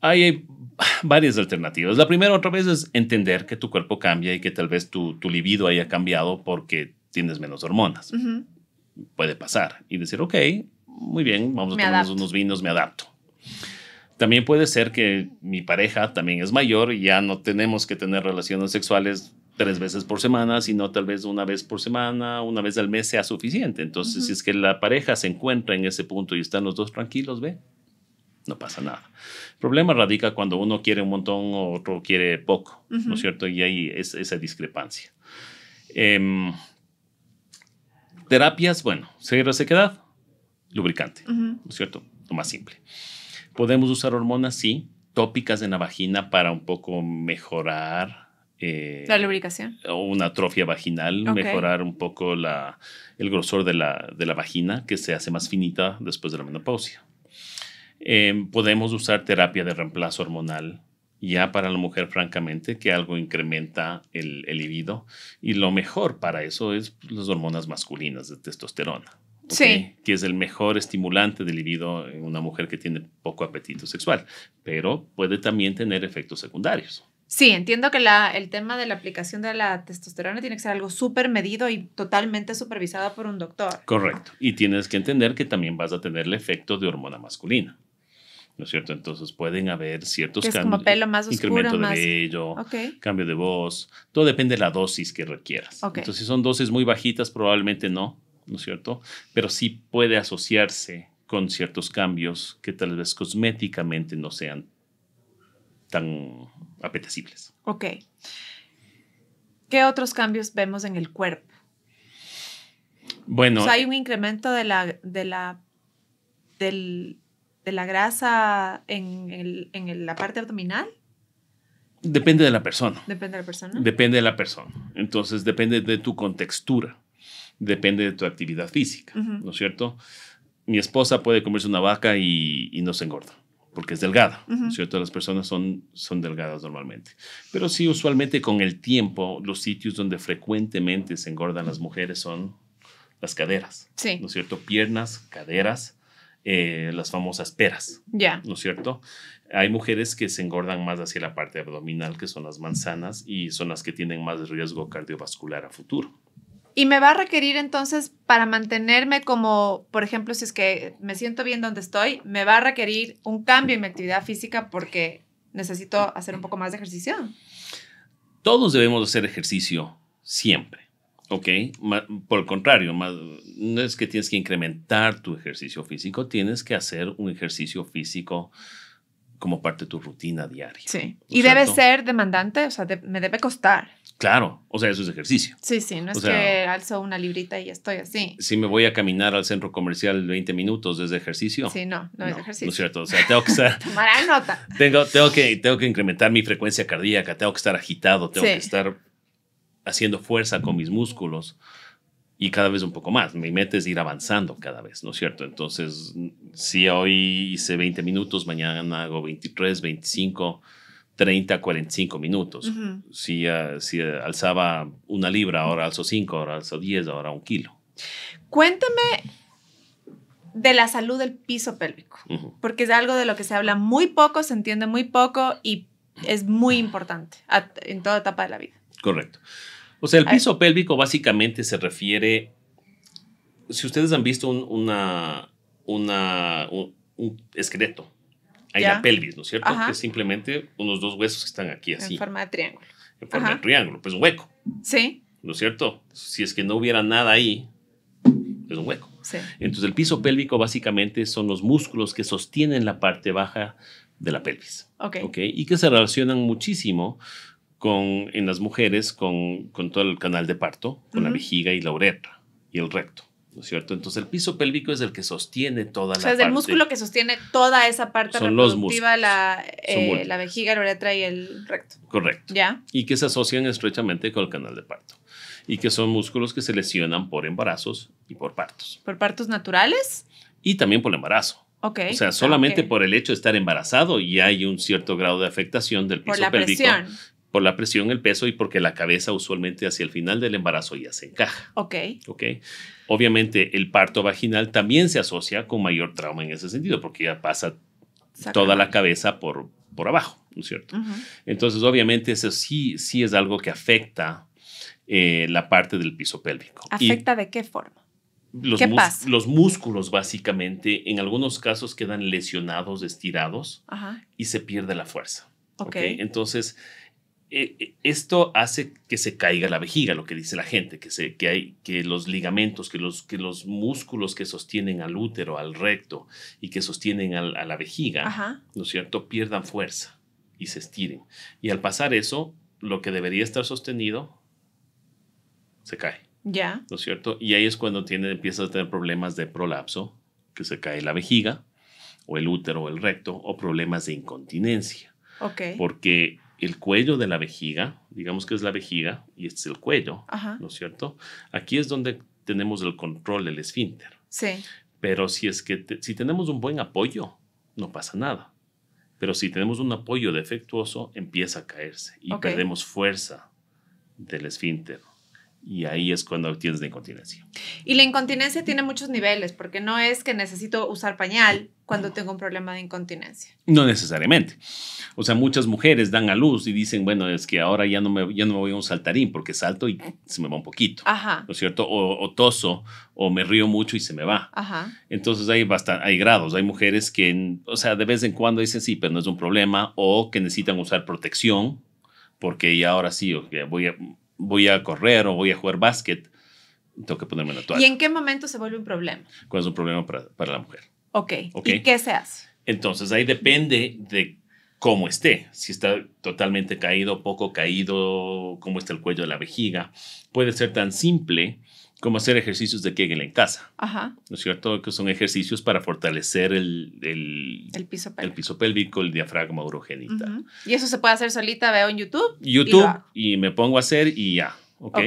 Hay varias alternativas. La primera otra vez es entender que tu cuerpo cambia y que tal vez tu, libido haya cambiado porque tienes menos hormonas. Puede pasar. Y decir, ok, muy bien, vamos a tomar unos vinos, me adapto. También puede ser que mi pareja también es mayor y ya no tenemos que tener relaciones sexuales tres veces por semana, sino tal vez una vez por semana, una vez al mes sea suficiente. Entonces, si es que la pareja se encuentra en ese punto y están los dos tranquilos, ve, no pasa nada. El problema radica cuando uno quiere un montón, otro quiere poco, ¿no es cierto? Y ahí es esa discrepancia. Em, terapias, bueno, cero sequedad, lubricante, ¿no es cierto? Lo más simple. Podemos usar hormonas, sí, tópicas en la vagina para un poco mejorar eh, la lubricación. O una atrofia vaginal, mejorar un poco la, el grosor de la, de la, vagina, que se hace más finita después de la menopausia. Em, podemos usar terapia de reemplazo hormonal ya para la mujer, francamente, que algo incrementa el, el libido. Y lo mejor para eso es pues, las hormonas masculinas de testosterona. sí. que es el mejor estimulante del libido en una mujer que tiene poco apetito sexual, pero puede también tener efectos secundarios. Sí, entiendo que la, el tema de la aplicación de la testosterona tiene que ser algo súper medido y totalmente supervisado por un doctor. Correcto. Y tienes que entender que también vas a tener el efecto de hormona masculina. ¿No es cierto? Entonces pueden haber ciertos es cambios. Como pelo más oscuro, incremento de vello, cambio de voz. Todo depende de la dosis que requieras. Entonces, si son dosis muy bajitas, probablemente no, ¿no es cierto? Pero sí puede asociarse con ciertos cambios que tal vez cosméticamente no sean tan apetecibles. Ok. ¿Qué otros cambios vemos en el cuerpo? Bueno. hay un incremento de la, de la, de la grasa en, en la parte abdominal. Depende de la persona. Depende de la persona. Depende de la persona. Entonces, depende de tu contextura. Depende de tu actividad física, ¿no es cierto? Mi esposa puede comerse una vaca y no se engorda porque es delgada, ¿no es ¿cierto? Las personas son, son delgadas normalmente. Pero sí, usualmente con el tiempo, los sitios donde frecuentemente se engordan las mujeres son las caderas, ¿no es cierto? Piernas, caderas, eh, las famosas peras, ¿no es cierto? Hay mujeres que se engordan más hacia la parte abdominal, que son las manzanas, y son las que tienen más riesgo cardiovascular a futuro. Y me va a requerir entonces para mantenerme como, por ejemplo, si es que me siento bien donde estoy, me va a requerir un cambio en mi actividad física porque necesito hacer un poco más de ejercicio. Todos debemos hacer ejercicio siempre. ¿ok? Por el contrario, no es que tienes que incrementar tu ejercicio físico, tienes que hacer un ejercicio físico como parte de tu rutina diaria. Sí. Y debe ser demandante, o sea, me debe costar. Claro, o sea, eso es ejercicio. Sí, sí, no es que alzo una librita y estoy así. Si me voy a caminar al centro comercial 20 minutos, ¿es ejercicio? Sí, no, no, es ejercicio. No es cierto, o sea, tengo que estar... Tomar nota. Tengo, que, tengo que incrementar mi frecuencia cardíaca, tengo que estar agitado, tengo que estar haciendo fuerza con mis músculos y cada vez un poco más. Me metes es ir avanzando cada vez, ¿no es cierto? Entonces, si hoy hice 20 minutos, mañana hago 23, 25, 30, 45 minutos. si, eh, si eh, alzaba una libra, ahora alzo 5, ahora alzo 10, ahora un kilo. Cuéntame de la salud del piso pélvico, porque es algo de lo que se habla muy poco, se entiende muy poco y es muy importante en toda etapa de la vida. Correcto. O sea, el piso pélvico básicamente se refiere, si ustedes han visto un, una, un, esqueleto, hay la pelvis, ¿no es cierto? Que es simplemente unos dos huesos que están aquí así. En forma de triángulo. En forma de triángulo, pues un hueco. Sí. ¿No es cierto? Si es que no hubiera nada ahí, es un hueco. Sí. Entonces el piso pélvico básicamente son los músculos que sostienen la parte baja de la pelvis. Ok. Okay? Y que se relacionan muchísimo con, en las mujeres con, con todo el canal de parto, con la vejiga y la uretra y el recto. ¿no es cierto? Entonces el piso pélvico es el que sostiene toda o sea, es el músculo que sostiene toda esa parte Son reproductiva, la, eh, la vejiga, la uretra y el recto. Correcto. ¿Ya? Y que se asocian estrechamente con el canal de parto y que son músculos que se lesionan por embarazos y por partos. ¿Por partos naturales? Y también por el embarazo. Okay. O sea, solamente por el hecho de estar embarazado y hay un cierto grado de afectación del piso por la presión por la presión, el peso y porque la cabeza usualmente hacia el final del embarazo ya se encaja. Ok. Ok. Obviamente el parto vaginal también se asocia con mayor trauma en ese sentido porque ya pasa toda la cabeza por, por abajo, ¿no es cierto? Entonces obviamente eso sí, sí es algo que afecta eh, la parte del piso pélvico. ¿Afecta de qué forma? Los, ¿Qué los músculos básicamente en algunos casos quedan lesionados, estirados y se pierde la fuerza. Ok. okay? Entonces eh, eh, esto hace que se caiga la vejiga, lo que dice la gente, que, se, que, hay, que los ligamentos, que los, que los músculos que sostienen al útero, al recto y que sostienen a la vejiga, ¿no es cierto?, pierdan fuerza y se estiren. Y al pasar eso, lo que debería estar sostenido se cae. Ya. ¿No es cierto? Y ahí es cuando tiene, empiezas a tener problemas de prolapso, que se cae la vejiga, o el útero, o el recto, o problemas de incontinencia. Ok. Porque el cuello de la vejiga, digamos que es la vejiga y este es el cuello, ¿no es cierto? Aquí es donde tenemos el control del esfínter. Sí. Pero si es que si tenemos un buen apoyo, no pasa nada. Pero si tenemos un apoyo defectuoso, empieza a caerse y perdemos fuerza del esfínter y ahí es cuando tienes la incontinencia. Y la incontinencia tiene muchos niveles, porque no es que necesito usar pañal cuando tengo un problema de incontinencia. No necesariamente. O sea, muchas mujeres dan a luz y dicen, bueno, es que ahora ya no me, ya no me voy a un saltarín porque salto y se me va un poquito. Ajá. ¿No es cierto? O, toso, o me río mucho y se me va. Ajá. Entonces hay, hay grados. Hay mujeres que, o sea, de vez en cuando dicen, sí, pero no es un problema, o que necesitan usar protección porque ya ahora sí, voy a voy a correr o voy a jugar básquet, tengo que ponerme la toalla. ¿Y en qué momento se vuelve un problema? Cuando es un problema para, la mujer. Okay. ok. ¿Y qué se hace? Entonces ahí depende de cómo esté. Si está totalmente caído, poco caído, cómo está el cuello de la vejiga. Puede ser tan simple como hacer ejercicios de Kegel en casa. Ajá. ¿No es cierto? Que son ejercicios para fortalecer el, el, el, piso, pélvico. el el diafragma urogenita. Y eso se puede hacer solita, veo en YouTube. YouTube y, me pongo a hacer y ya. ¿ok?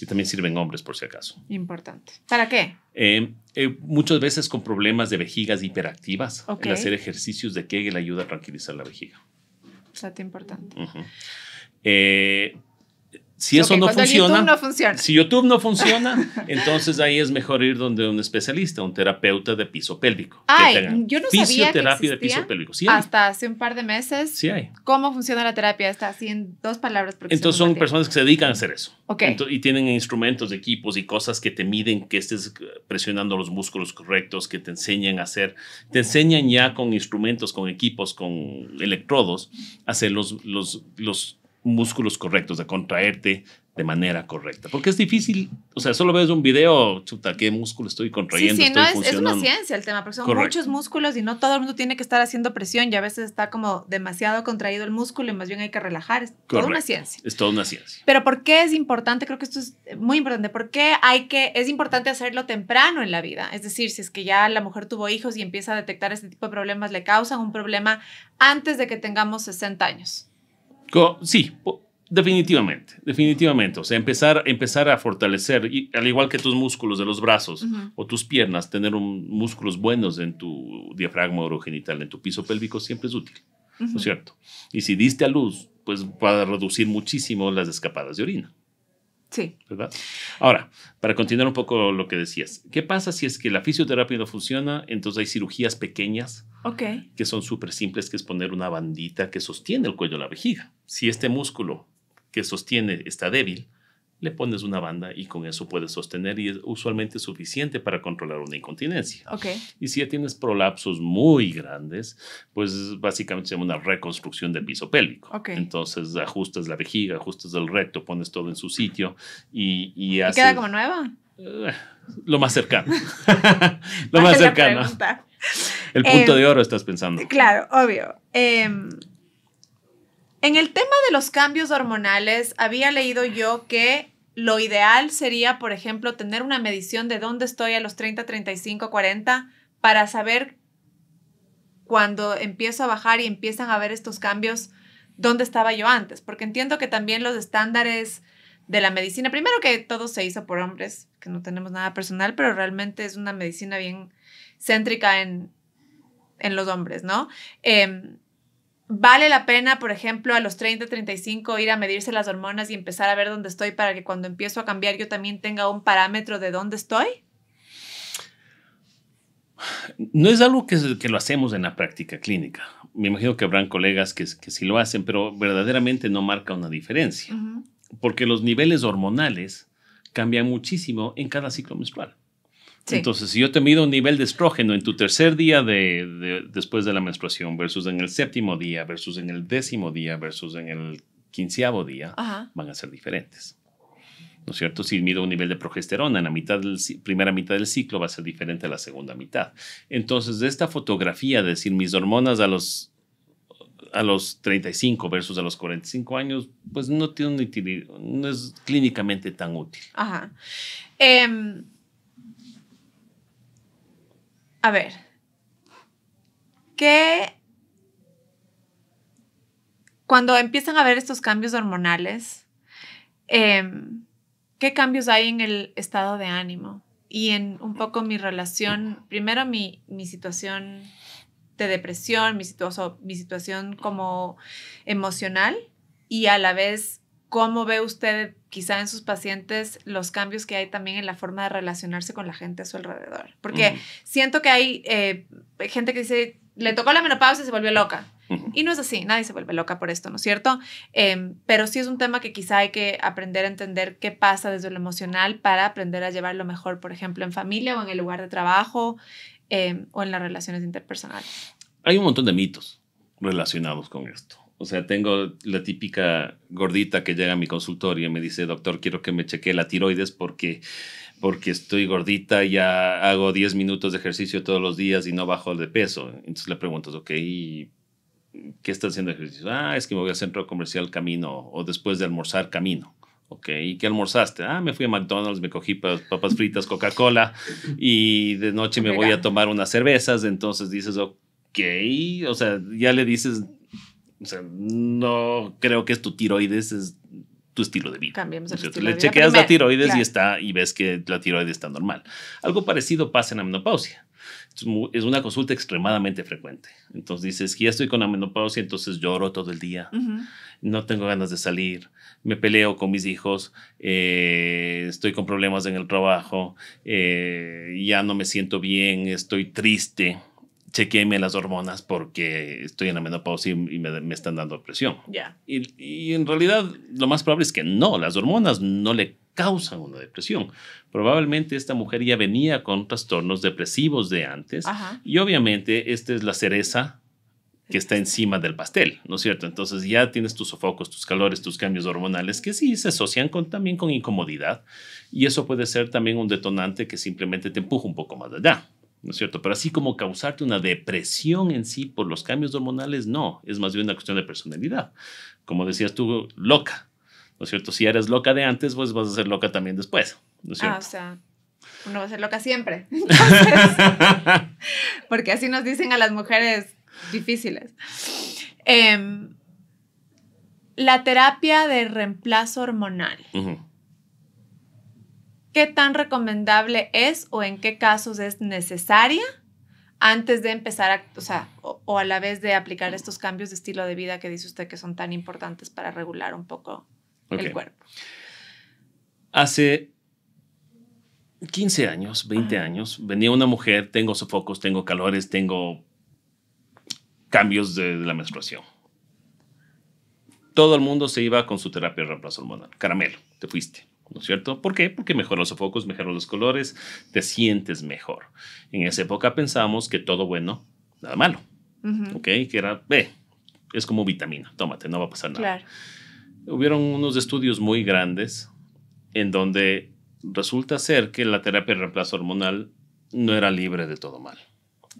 Y también sirven hombres por si acaso. Importante. ¿Para qué? Eh, eh, muchas veces con problemas de vejigas hiperactivas. Okay. hacer ejercicios de Kegel ayuda a tranquilizar la vejiga. Exacto, importante. eh, si eso pues, no, funciona, si YouTube no funciona, entonces ahí es mejor ir donde un especialista, un terapeuta de piso pélvico. Ay, yo no sabía que de Hasta hace un par de meses. Sí hay. ¿Cómo funciona la terapia? Está así en dos palabras. Entonces son personas que se dedican a hacer eso. Ok. y tienen instrumentos, equipos y cosas que te miden que estés eh, presionando los músculos correctos, que te enseñan a hacer, te enseñan ya con instrumentos, con equipos, con electrodos, a hacer los, los, los músculos correctos, de contraerte de manera correcta. Porque es difícil, o sea, solo ves un video, chuta, qué músculo estoy contrayendo. no, es, una ciencia el tema, porque son muchos músculos y no todo el mundo tiene que estar haciendo presión y a veces está como demasiado contraído el músculo y más bien hay que relajar. Es toda una ciencia. Es toda una ciencia. Pero ¿por qué es importante? Creo que esto es muy importante. ¿Por qué hay que, es importante hacerlo temprano en la vida? Es decir, si es que ya la mujer tuvo hijos y empieza a detectar este tipo de problemas, le causan un problema antes de que tengamos 60 años. Sí, definitivamente, definitivamente. O sea, empezar, empezar a fortalecer, y, al igual que tus músculos de los brazos o tus piernas, tener un, músculos buenos en tu diafragma orogenital, en tu piso pélvico, siempre es útil, ¿no es cierto? Y si diste a luz, pues va reducir muchísimo las escapadas de orina. Sí. ¿Verdad? Ahora, para continuar un poco lo que decías, ¿qué pasa si es que la fisioterapia no funciona? Entonces hay cirugías pequeñas que son súper simples, que es poner una bandita que sostiene el cuello de la vejiga. Si este músculo que sostiene está débil, le pones una banda y con eso puedes sostener y es usualmente suficiente para controlar una incontinencia. Okay. Y si ya tienes prolapsos muy grandes, pues básicamente se llama una reconstrucción del piso pélvico. Entonces ajustas la vejiga, ajustas el recto, pones todo en su sitio y, y, queda como nueva? Eh, lo más cercano. lo más cercano. El punto de em, oro estás pensando. Claro, obvio. Em, en el tema de los cambios hormonales, había leído yo que lo ideal sería, por ejemplo, tener una medición de dónde estoy a los 30, 35, 40 para saber cuando empiezo a bajar y empiezan a ver estos cambios, dónde estaba yo antes, porque entiendo que también los estándares de la medicina, primero que todo se hizo por hombres, que no tenemos nada personal, pero realmente es una medicina bien céntrica en, los hombres, ¿no? Em, ¿Vale la pena, por ejemplo, a los 30, 35 ir a medirse las hormonas y empezar a ver dónde estoy para que cuando empiezo a cambiar yo también tenga un parámetro de dónde estoy? No es algo que, lo hacemos en la práctica clínica. Me imagino que habrán colegas que, que sí lo hacen, pero verdaderamente no marca una diferencia, porque los niveles hormonales cambian muchísimo en cada ciclo menstrual. Entonces, si yo te mido un nivel de estrógeno en tu tercer día de, después de la menstruación versus en el séptimo día versus en el décimo día versus en el quinceavo día, van a ser diferentes. ¿No es cierto? Si mido un nivel de progesterona en la mitad primera mitad del ciclo, va a ser diferente a la segunda mitad. Entonces, de esta fotografía, de decir mis hormonas a los a los 35 versus a los 45 años, pues no tiene no es clínicamente tan útil. Ajá. Em, a ver, ¿qué cuando empiezan a ver estos cambios hormonales, em, ¿qué cambios hay en el estado de ánimo? Y en un poco mi relación, primero mi, situación de depresión, mi, mi situación como emocional y a la vez cómo ve usted quizá en sus pacientes los cambios que hay también en la forma de relacionarse con la gente a su alrededor. Porque siento que hay eh, gente que dice, le tocó la menopausia y se volvió loca. Y no es así, nadie se vuelve loca por esto, ¿no es cierto? Em, pero sí es un tema que quizá hay que aprender a entender qué pasa desde lo emocional para aprender a llevarlo mejor, por ejemplo, en familia o en el lugar de trabajo em, o en las relaciones interpersonales. Hay un montón de mitos relacionados con esto. O sea, tengo la típica gordita que llega a mi consultorio y me dice, doctor, quiero que me chequee la tiroides porque, porque estoy gordita, ya hago 10 minutos de ejercicio todos los días y no bajo de peso. Entonces le preguntas, ok, ¿qué estás haciendo de ejercicio? Ah, es que me voy al centro comercial camino o después de almorzar camino. Ok, ¿y qué almorzaste? Ah, me fui a McDonald's, me cogí papas fritas, Coca-Cola y de noche me voy a tomar unas cervezas. Entonces dices, ok, o sea, ya le dices o sea, no creo que es tu tiroides, es tu estilo de vida. el Le chequeas la tiroides y está y ves que la tiroides está normal. Algo parecido pasa en la menopausia. Es una consulta extremadamente frecuente. Entonces dices, ya estoy con la menopausia, entonces lloro todo el día, no tengo ganas de salir, me peleo con mis hijos, eh, estoy con problemas en el trabajo, eh, ya no me siento bien, estoy triste Chequéme las hormonas porque estoy en la menopausia y, me, están dando depresión. Ya. Y, en realidad lo más probable es que no, las hormonas no le causan una depresión. Probablemente esta mujer ya venía con trastornos depresivos de antes y obviamente esta es la cereza que está encima del pastel, ¿no es cierto? Entonces ya tienes tus sofocos, tus calores, tus cambios hormonales que sí se asocian con, también con incomodidad y eso puede ser también un detonante que simplemente te empuja un poco más allá. ¿no es cierto? Pero así como causarte una depresión en sí por los cambios hormonales, no, es más bien una cuestión de personalidad. Como decías tú, loca, ¿no es cierto? Si eres loca de antes, pues vas a ser loca también después, ¿no es cierto? Ah, o sea, uno va a ser loca siempre. porque así nos dicen a las mujeres difíciles. Em, la terapia de reemplazo hormonal. ¿Qué tan recomendable es o en qué casos es necesaria antes de empezar a, o sea, o, a la vez de aplicar estos cambios de estilo de vida que dice usted que son tan importantes para regular un poco el cuerpo? Hace 15 años, 20 años, venía una mujer, tengo sofocos, tengo calores, tengo cambios de, de, la menstruación. Todo el mundo se iba con su terapia de reemplazo hormonal. Caramelo, te fuiste. ¿no es cierto? ¿Por qué? Porque mejor los focos, mejor los colores, te sientes mejor. En esa época pensamos que todo bueno, nada malo, ¿ok? Que era, ve, es como vitamina, tómate, no va a pasar nada. Hubieron unos estudios muy grandes en donde resulta ser que la terapia de reemplazo hormonal no era libre de todo mal.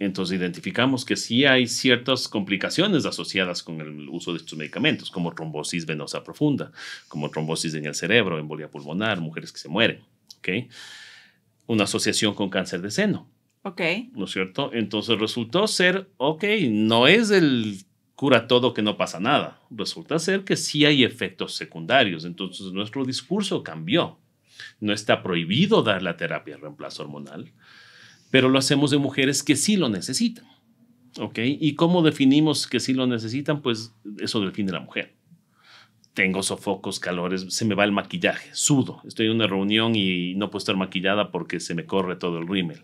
Entonces identificamos que sí hay ciertas complicaciones asociadas con el uso de estos medicamentos, como trombosis venosa profunda, como trombosis en el cerebro, embolia pulmonar, mujeres que se mueren. ¿ok? Una asociación con cáncer de seno. Ok. ¿No es cierto? Entonces resultó ser, ok, no es el cura todo que no pasa nada. Resulta ser que sí hay efectos secundarios. Entonces nuestro discurso cambió. No está prohibido dar la terapia de reemplazo hormonal pero lo hacemos de mujeres que sí lo necesitan. ¿Ok? ¿Y cómo definimos que sí lo necesitan? Pues eso del fin de la mujer. Tengo sofocos, calores, se me va el maquillaje, sudo, estoy en una reunión y no puedo estar maquillada porque se me corre todo el rímel,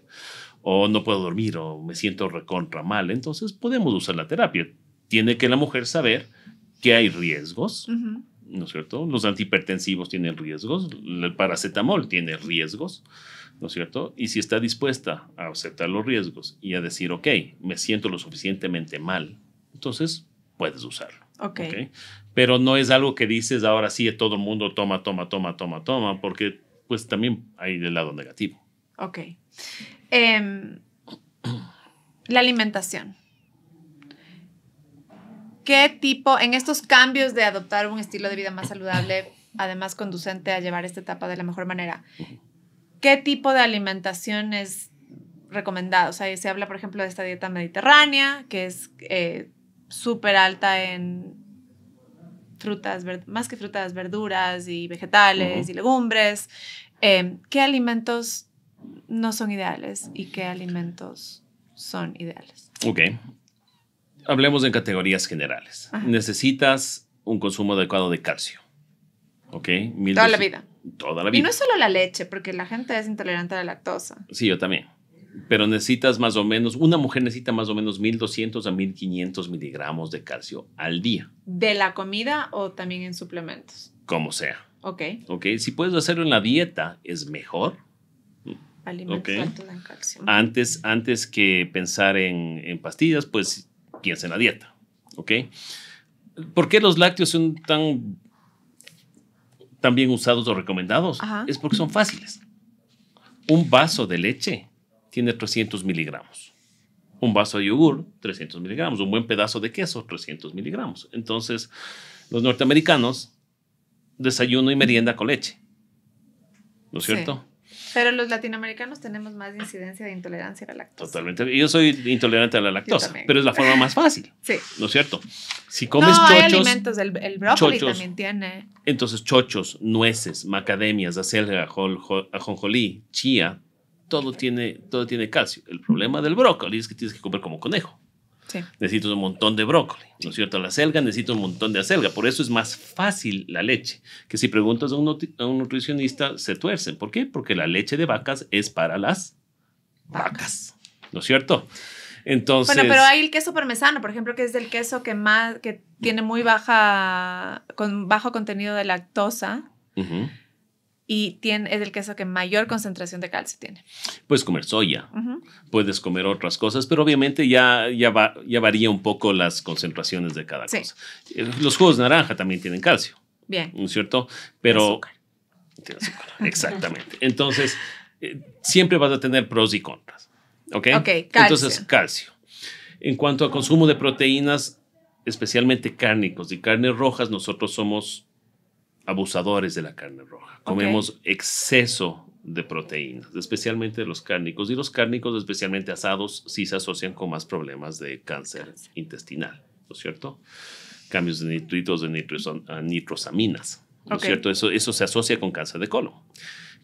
o no puedo dormir, o me siento recontra mal. Entonces podemos usar la terapia. Tiene que la mujer saber que hay riesgos, ¿no es cierto? Los antihipertensivos tienen riesgos, el paracetamol tiene riesgos ¿no es cierto? Y si está dispuesta a aceptar los riesgos y a decir, ok, me siento lo suficientemente mal, entonces puedes usarlo. Ok. Pero no es algo que dices ahora sí, todo el mundo toma, toma, toma, toma, toma, porque pues también hay del lado negativo. Ok. Em, la alimentación. ¿Qué tipo, en estos cambios de adoptar un estilo de vida más saludable, además conducente a llevar esta etapa de la mejor manera, ¿Qué tipo de alimentación es recomendada? O sea, se habla, por ejemplo, de esta dieta mediterránea, que es eh, súper alta en frutas, más que frutas, verduras y vegetales y legumbres. Em, ¿Qué alimentos no son ideales y qué alimentos son ideales? Ok. Hablemos en categorías generales. Necesitas un consumo adecuado de calcio. ¿Ok? Toda la vida toda la vida. Y no es solo la leche, porque la gente es intolerante a la lactosa. Sí, yo también. Pero necesitas más o menos, una mujer necesita más o menos 1200 a 1500 miligramos de calcio al día. ¿De la comida o también en suplementos? Como sea. Ok. Ok, si puedes hacerlo en la dieta, es mejor. Alimentos calcio. Antes, antes que pensar en, en pastillas, pues piensa en la dieta. ¿Ok? ¿Por qué los lácteos son tan también usados o recomendados es porque son fáciles. Un vaso de leche tiene 300 miligramos. Un vaso de yogur, 300 miligramos. Un buen pedazo de queso, 300 miligramos. Entonces, los norteamericanos desayuno y merienda con leche. ¿No es cierto? Pero los latinoamericanos tenemos más incidencia de intolerancia a la lactosa. Totalmente. Yo soy intolerante a la lactosa, pero es la forma más fácil. Sí. ¿No es cierto? Si comes chochos. alimentos, el, brócoli también tiene. Entonces, chochos, nueces, macademias, acelga, ajonjolí, chía, todo tiene, todo tiene calcio. El problema del brócoli es que tienes que comer como conejo. Sí. un montón de brócoli, ¿no es cierto? La acelga necesito un montón de acelga, por eso es más fácil la leche, que si preguntas a un, nutricionista se tuercen. ¿Por qué? Porque la leche de vacas es para las vacas, ¿no es cierto? Entonces, bueno, pero hay el queso parmesano, por ejemplo, que es el queso que más que tiene muy baja con bajo contenido de lactosa y tiene, es el queso que mayor concentración de calcio tiene. Puedes comer soya, puedes comer otras cosas, pero obviamente ya, ya, ya varía un poco las concentraciones de cada cosa. Eh, los jugos de naranja también tienen calcio. Bien. ¿No es cierto? Pero... Azúcar. azúcar. Exactamente. Entonces, eh, siempre vas a tener pros y contras. ¿Ok? Entonces, calcio. En cuanto a consumo de proteínas, especialmente cárnicos y carnes rojas, nosotros somos abusadores de la carne roja. Comemos exceso de proteínas, especialmente los cárnicos. Y los cárnicos, especialmente asados, sí se asocian con más problemas de cáncer, intestinal, ¿no es cierto? Cambios de nitritos, de ah, nitrosaminas, ¿no es cierto? Eso, eso se asocia con cáncer de colon.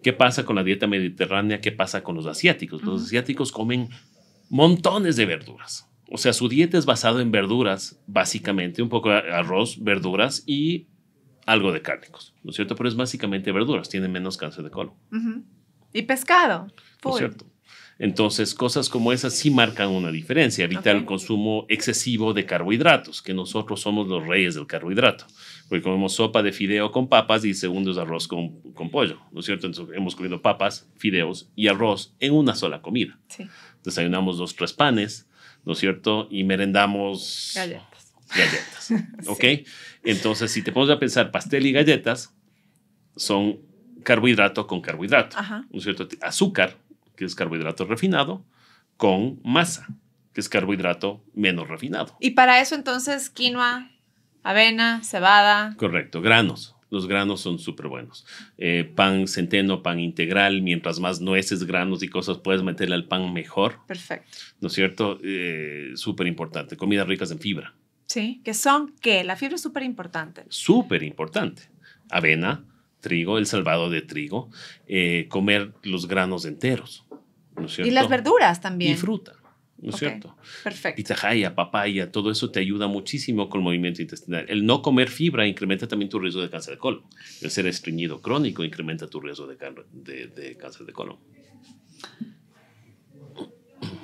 ¿Qué pasa con la dieta mediterránea? ¿Qué pasa con los asiáticos? Los asiáticos comen montones de verduras. O sea, su dieta es basada en verduras, básicamente, un poco de arroz, verduras y algo de cárnicos, ¿no es cierto? Pero es básicamente verduras, tiene menos cáncer de colon. Y pescado, full. es cierto? Entonces, cosas como esas sí marcan una diferencia. Evita el consumo excesivo de carbohidratos, que nosotros somos los reyes del carbohidrato. Porque comemos sopa de fideo con papas y segundo es arroz con, con pollo, ¿no es cierto? Entonces, hemos comido papas, fideos y arroz en una sola comida. Desayunamos dos, tres panes, ¿no es cierto? Y merendamos... Galletas. Galletas, ¿ok? Entonces, si te pones a pensar, pastel y galletas son carbohidrato con carbohidrato, Ajá. ¿no es cierto? Azúcar, que es carbohidrato refinado, con masa, que es carbohidrato menos refinado. Y para eso entonces quinoa, avena, cebada. Correcto, granos. Los granos son súper buenos. Eh, pan centeno, pan integral, mientras más nueces, granos y cosas puedes meterle al pan mejor. Perfecto. ¿No es cierto? Eh, súper importante. Comidas ricas en fibra. Sí, que son que La fibra es súper importante. Súper importante. Avena, trigo, el salvado de trigo, eh, comer los granos enteros. ¿no es cierto? Y las verduras también. Y fruta. ¿No es cierto? Perfecto. tajaya, papaya, todo eso te ayuda muchísimo con el movimiento intestinal. El no comer fibra incrementa también tu riesgo de cáncer de colon. El ser estreñido crónico incrementa tu riesgo de, de cáncer de colon.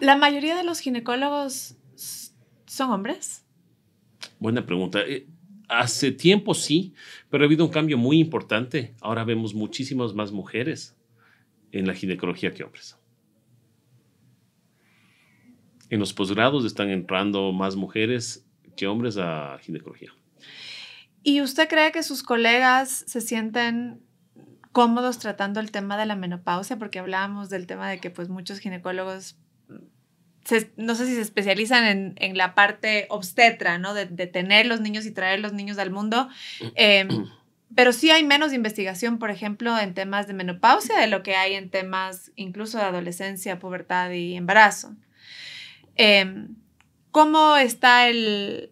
¿La mayoría de los ginecólogos son hombres? Buena pregunta. Eh, hace tiempo sí, pero ha habido un cambio muy importante. Ahora vemos muchísimas más mujeres en la ginecología que hombres. En los posgrados están entrando más mujeres que hombres a ginecología. ¿Y usted cree que sus colegas se sienten cómodos tratando el tema de la menopausia? Porque hablábamos del tema de que pues muchos ginecólogos no sé si se especializan en, la parte obstetra, De, de, tener los niños y traer los niños al mundo. Em, pero sí hay menos investigación, por ejemplo, en temas de menopausia de lo que hay en temas incluso de adolescencia, pubertad y embarazo. Em, ¿Cómo está el,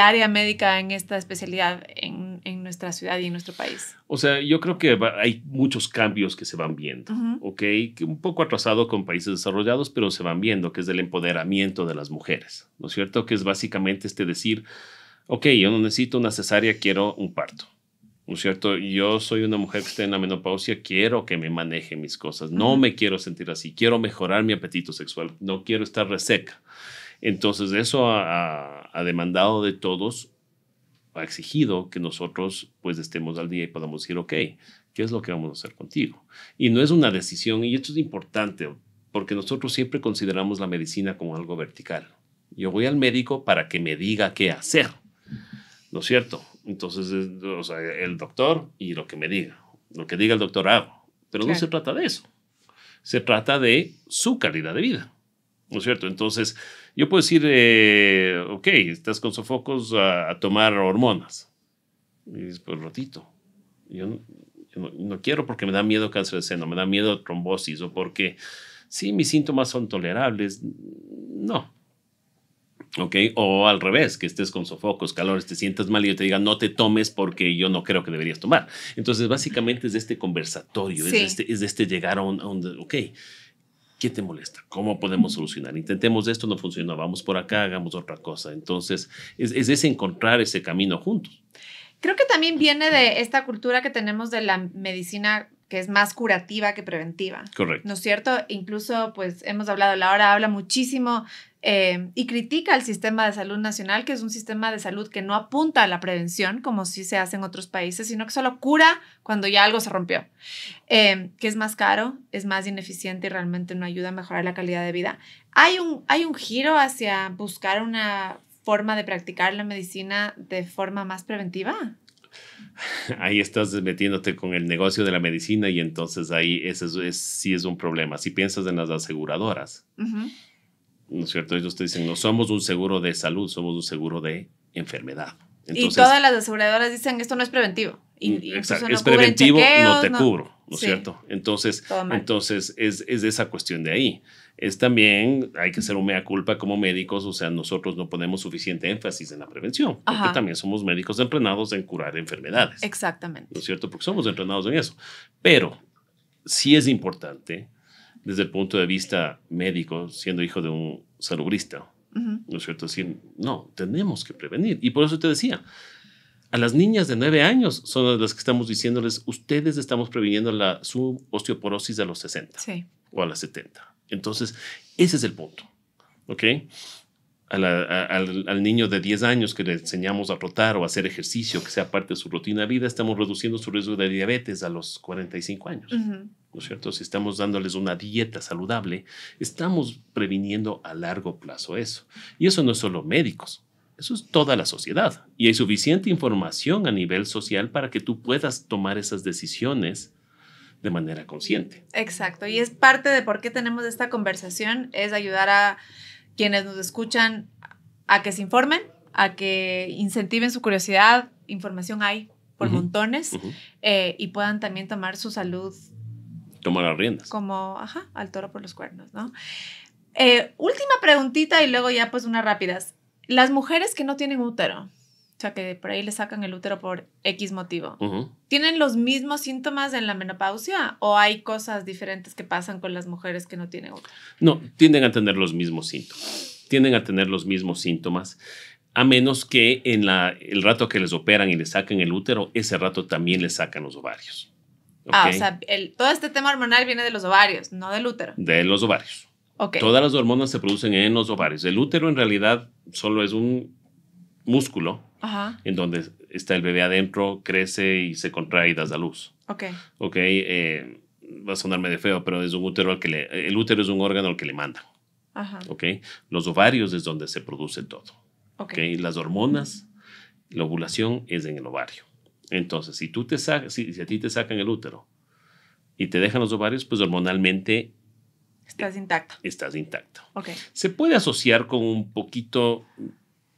área médica en esta especialidad en, en nuestra ciudad y en nuestro país? O sea, yo creo que hay muchos cambios que se van viendo, ¿ok? Que un poco atrasado con países desarrollados, pero se van viendo, que es del empoderamiento de las mujeres, ¿no es cierto? Que es básicamente este decir, ok, yo no necesito una cesárea, quiero un parto. ¿no es cierto? Yo soy una mujer que está en la menopausia, quiero que me maneje mis cosas, no me quiero sentir así, quiero mejorar mi apetito sexual, no quiero estar reseca. Entonces eso ha, ha, demandado de todos ha exigido que nosotros pues estemos al día y podamos decir, ok, ¿qué es lo que vamos a hacer contigo? Y no es una decisión, y esto es importante, porque nosotros siempre consideramos la medicina como algo vertical. Yo voy al médico para que me diga qué hacer, ¿no es cierto? Entonces, el doctor y lo que me diga, lo que diga el doctor hago, pero no se trata de eso, se trata de su calidad de vida, ¿no es cierto? Entonces, yo puedo decir, eh, ok, estás con sofocos a, tomar hormonas. Y dices, pues ratito. Yo, no, quiero porque me da miedo cáncer de seno, me da miedo trombosis o porque sí, mis síntomas son tolerables. No. Ok, o al revés, que estés con sofocos, calores, te sientas mal y yo te diga no te tomes porque yo no creo que deberías tomar. Entonces, básicamente es de este conversatorio, es, de este, este llegar a un, a ok ¿Qué te molesta? ¿Cómo podemos solucionar? Intentemos esto, no funcionó. vamos por acá, hagamos otra cosa. Entonces, es, ese encontrar ese camino juntos. Creo que también viene de esta cultura que tenemos de la medicina que es más curativa que preventiva. Correcto. ¿No es cierto? Incluso, pues, hemos hablado, la hora habla muchísimo Em, y critica el sistema de salud nacional, que es un sistema de salud que no apunta a la prevención, como sí se hace en otros países, sino que solo cura cuando ya algo se rompió, em, que es más caro, es más ineficiente y realmente no ayuda a mejorar la calidad de vida. Hay un, hay un giro hacia buscar una forma de practicar la medicina de forma más preventiva. Ahí estás metiéndote con el negocio de la medicina y entonces ahí ese es, sí es un problema. Si piensas en las aseguradoras, uh ¿no es cierto? Ellos te dicen, no somos un seguro de salud, somos un seguro de enfermedad. y todas las aseguradoras dicen, esto no es preventivo. Y, mm, es preventivo, no te cubro, ¿no es cierto? Entonces, entonces es, esa cuestión de ahí. Es también, hay que ser un mea culpa como médicos, o sea, nosotros no ponemos suficiente énfasis en la prevención, porque también somos médicos entrenados en curar enfermedades. Exactamente. ¿No es cierto? Porque somos entrenados en eso. Pero sí es importante desde el punto de vista médico, siendo hijo de un salubrista, ¿no es cierto? Decir, no, tenemos que prevenir. Y por eso te decía, a las niñas de nueve años son las que estamos diciéndoles, ustedes estamos previniendo la, su osteoporosis a los 60 o a las 70. Entonces, ese es el punto. ¿Ok? al, niño de 10 años que le enseñamos a rotar o a hacer ejercicio, que sea parte de su rutina de vida, estamos reduciendo su riesgo de diabetes a los 45 años. Uh cierto? Si estamos dándoles una dieta saludable, estamos previniendo a largo plazo eso. Y eso no es solo médicos, eso es toda la sociedad. Y hay suficiente información a nivel social para que tú puedas tomar esas decisiones de manera consciente. Exacto, y es parte de por qué tenemos esta conversación, es ayudar a quienes nos escuchan a que se informen, a que incentiven su curiosidad, información hay por montones, eh, y puedan también tomar su salud tomar las riendas. Como, ajá, al toro por los cuernos, ¿no? Eh, última preguntita y luego ya pues unas rápidas. Las mujeres que no tienen útero, o sea, que por ahí le sacan el útero por X motivo. ¿Tienen los mismos síntomas en la menopausia o hay cosas diferentes que pasan con las mujeres que no tienen útero? No, tienden a tener los mismos síntomas. Tienden a tener los mismos síntomas, a menos que en la, el rato que les operan y les sacan el útero, ese rato también les sacan los ovarios. Ah, o sea, el, todo este tema hormonal viene de los ovarios, no del útero. De los ovarios. Okay. Todas las hormonas se producen en los ovarios. El útero en realidad solo es un músculo en donde está el bebé adentro, crece y se contrae y da la luz. Ok. Ok, eh, va a sonarme de feo, pero es un útero al que el útero es un órgano al que le mandan. Ajá. Ok, los ovarios es donde se produce todo. Ok. Y Las hormonas, la ovulación es en el ovario. Entonces, si, tú te si, a ti te sacan el útero y te dejan los ovarios, pues hormonalmente... Estás intacto. Estás intacto. Okay. Se puede asociar con un poquito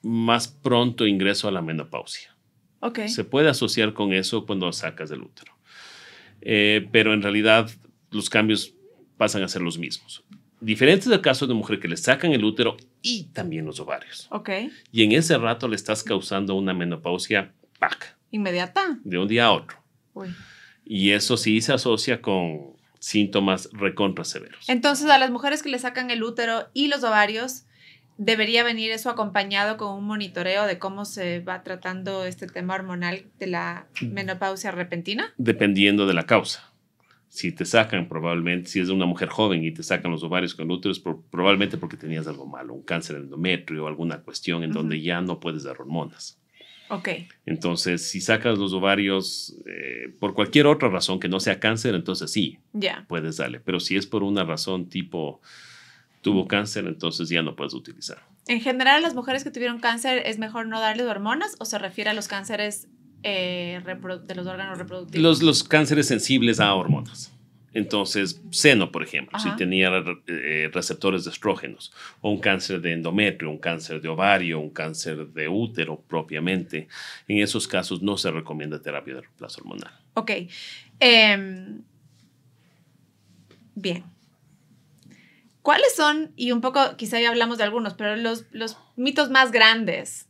más pronto ingreso a la menopausia. Okay. Se puede asociar con eso cuando sacas del útero. Eh, pero en realidad los cambios pasan a ser los mismos. Diferente del caso de mujer que le sacan el útero y también los ovarios. Okay. Y en ese rato le estás causando una menopausia PAC Inmediata. De un día a otro. Y eso sí se asocia con síntomas recontra severos. Entonces, a las mujeres que le sacan el útero y los ovarios, debería venir eso acompañado con un monitoreo de cómo se va tratando este tema hormonal de la menopausia repentina. Dependiendo de la causa. Si te sacan, probablemente, si es una mujer joven y te sacan los ovarios con útero, es probablemente porque tenías algo malo, un cáncer endometrio, alguna cuestión en donde ya no puedes dar hormonas. Ok. Entonces, si sacas los ovarios eh, por cualquier otra razón que no sea cáncer, entonces sí, puedes darle. Pero si es por una razón tipo tuvo cáncer, entonces ya no puedes utilizar. En general, las mujeres que tuvieron cáncer, ¿es mejor no darles hormonas o se refiere a los cánceres eh, de los órganos reproductivos? los cánceres sensibles a hormonas. Entonces, seno, por ejemplo, si tenía eh, eh, receptores de estrógenos, o un cáncer de endometrio, un cáncer de ovario, un cáncer de útero propiamente, en esos casos no se recomienda terapia de reemplazo hormonal. Ok. Em, bien. ¿Cuáles son, y un poco quizá ya hablamos de algunos, pero los, los mitos más grandes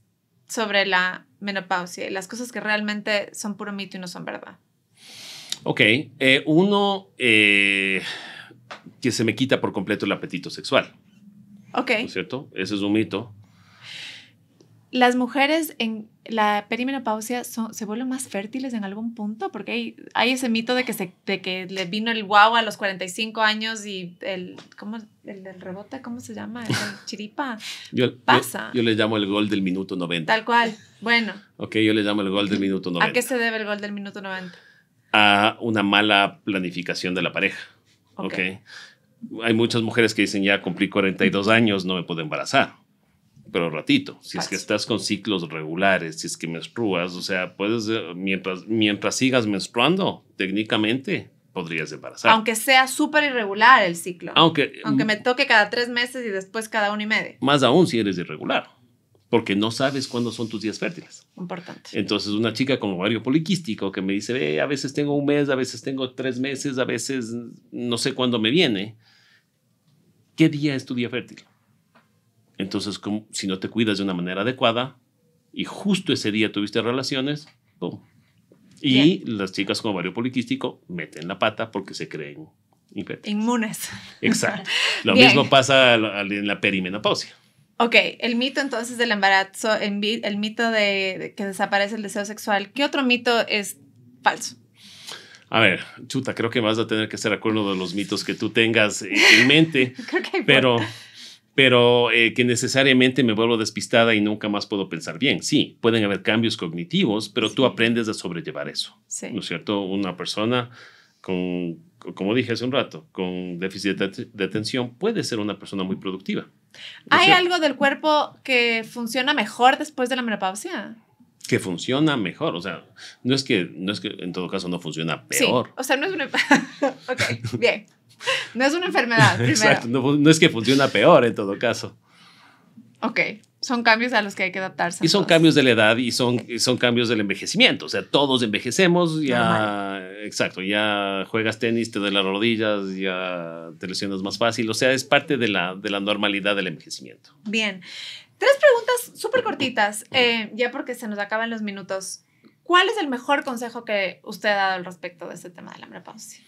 sobre la menopausia las cosas que realmente son puro mito y no son verdad? Ok, eh, uno eh, que se me quita por completo el apetito sexual. Ok. es cierto? Ese es un mito. Las mujeres en la perimenopausia se vuelven más fértiles en algún punto, porque hay, ese mito de que, se, que le vino el guau a los 45 años y el, ¿cómo, el, rebote, ¿cómo se llama? El, chiripa. yo, Pasa. Yo, yo, le llamo el gol del minuto 90. Tal cual. Bueno. Ok, yo le llamo el gol del minuto 90. ¿A qué se debe el gol del minuto 90? a una mala planificación de la pareja. Hay muchas mujeres que dicen, ya cumplí 42 años, no me puedo embarazar. Pero ratito, si es que estás con ciclos regulares, si es que menstruas, o sea, puedes, eh, mientras, mientras sigas menstruando, técnicamente podrías embarazar. Aunque sea súper irregular el ciclo. Aunque, Aunque me toque cada tres meses y después cada uno y medio. Más aún si eres irregular porque no sabes cuándo son tus días fértiles. Importante. Entonces, una chica con ovario poliquístico que me dice, a veces tengo un mes, a veces tengo tres meses, a veces no sé cuándo me viene, ¿qué día es tu día fértil? Entonces, como, si no te cuidas de una manera adecuada y justo ese día tuviste relaciones, ¡pum! Y las chicas con ovario poliquístico meten la pata porque se creen infectas. Inmunes. Exacto. Lo mismo pasa en la perimenopausia. Ok, el mito entonces del embarazo, el, mito de, que desaparece el deseo sexual, ¿qué otro mito es falso? A ver, chuta, creo que vas a tener que ser acuerdo de los mitos que tú tengas eh, en mente, creo que pero, pero eh, que necesariamente me vuelvo despistada y nunca más puedo pensar bien. Sí, pueden haber cambios cognitivos, pero tú aprendes a sobrellevar eso, sí. ¿no es cierto? Una persona con como dije hace un rato, con déficit de, atención puede ser una persona muy productiva. ¿Hay algo del cuerpo que funciona mejor después de la menopausia? Que funciona mejor, o sea, no es que, no es que en todo caso no funciona peor. Sí, o sea, no es una... ok, bien. No es una enfermedad. Exacto, no, no es que funciona peor en todo caso. Ok, son cambios a los que hay que adaptarse. Y son cambios de la edad y son, son cambios del envejecimiento. O sea, todos envejecemos, ya. Exacto, ya juegas tenis, te duelen las rodillas, ya te lesionas más fácil. O sea, es parte de la, de la normalidad del envejecimiento. Bien. Tres preguntas súper cortitas, eh, ya porque se nos acaban los minutos. ¿Cuál es el mejor consejo que usted ha dado al respecto de este tema de la menopausia?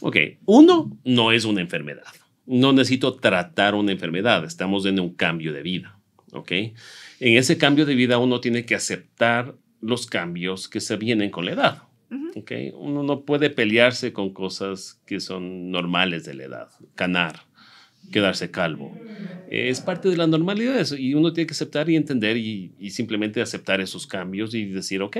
Ok, uno, no es una enfermedad. No necesito tratar una enfermedad, estamos en un cambio de vida. ¿ok? En ese cambio de vida uno tiene que aceptar los cambios que se vienen con la edad. Uno no puede pelearse con cosas que son normales de la edad, canar, quedarse calvo. Es parte de la normalidad eso, y uno tiene que aceptar y entender y, simplemente aceptar esos cambios y decir, ok,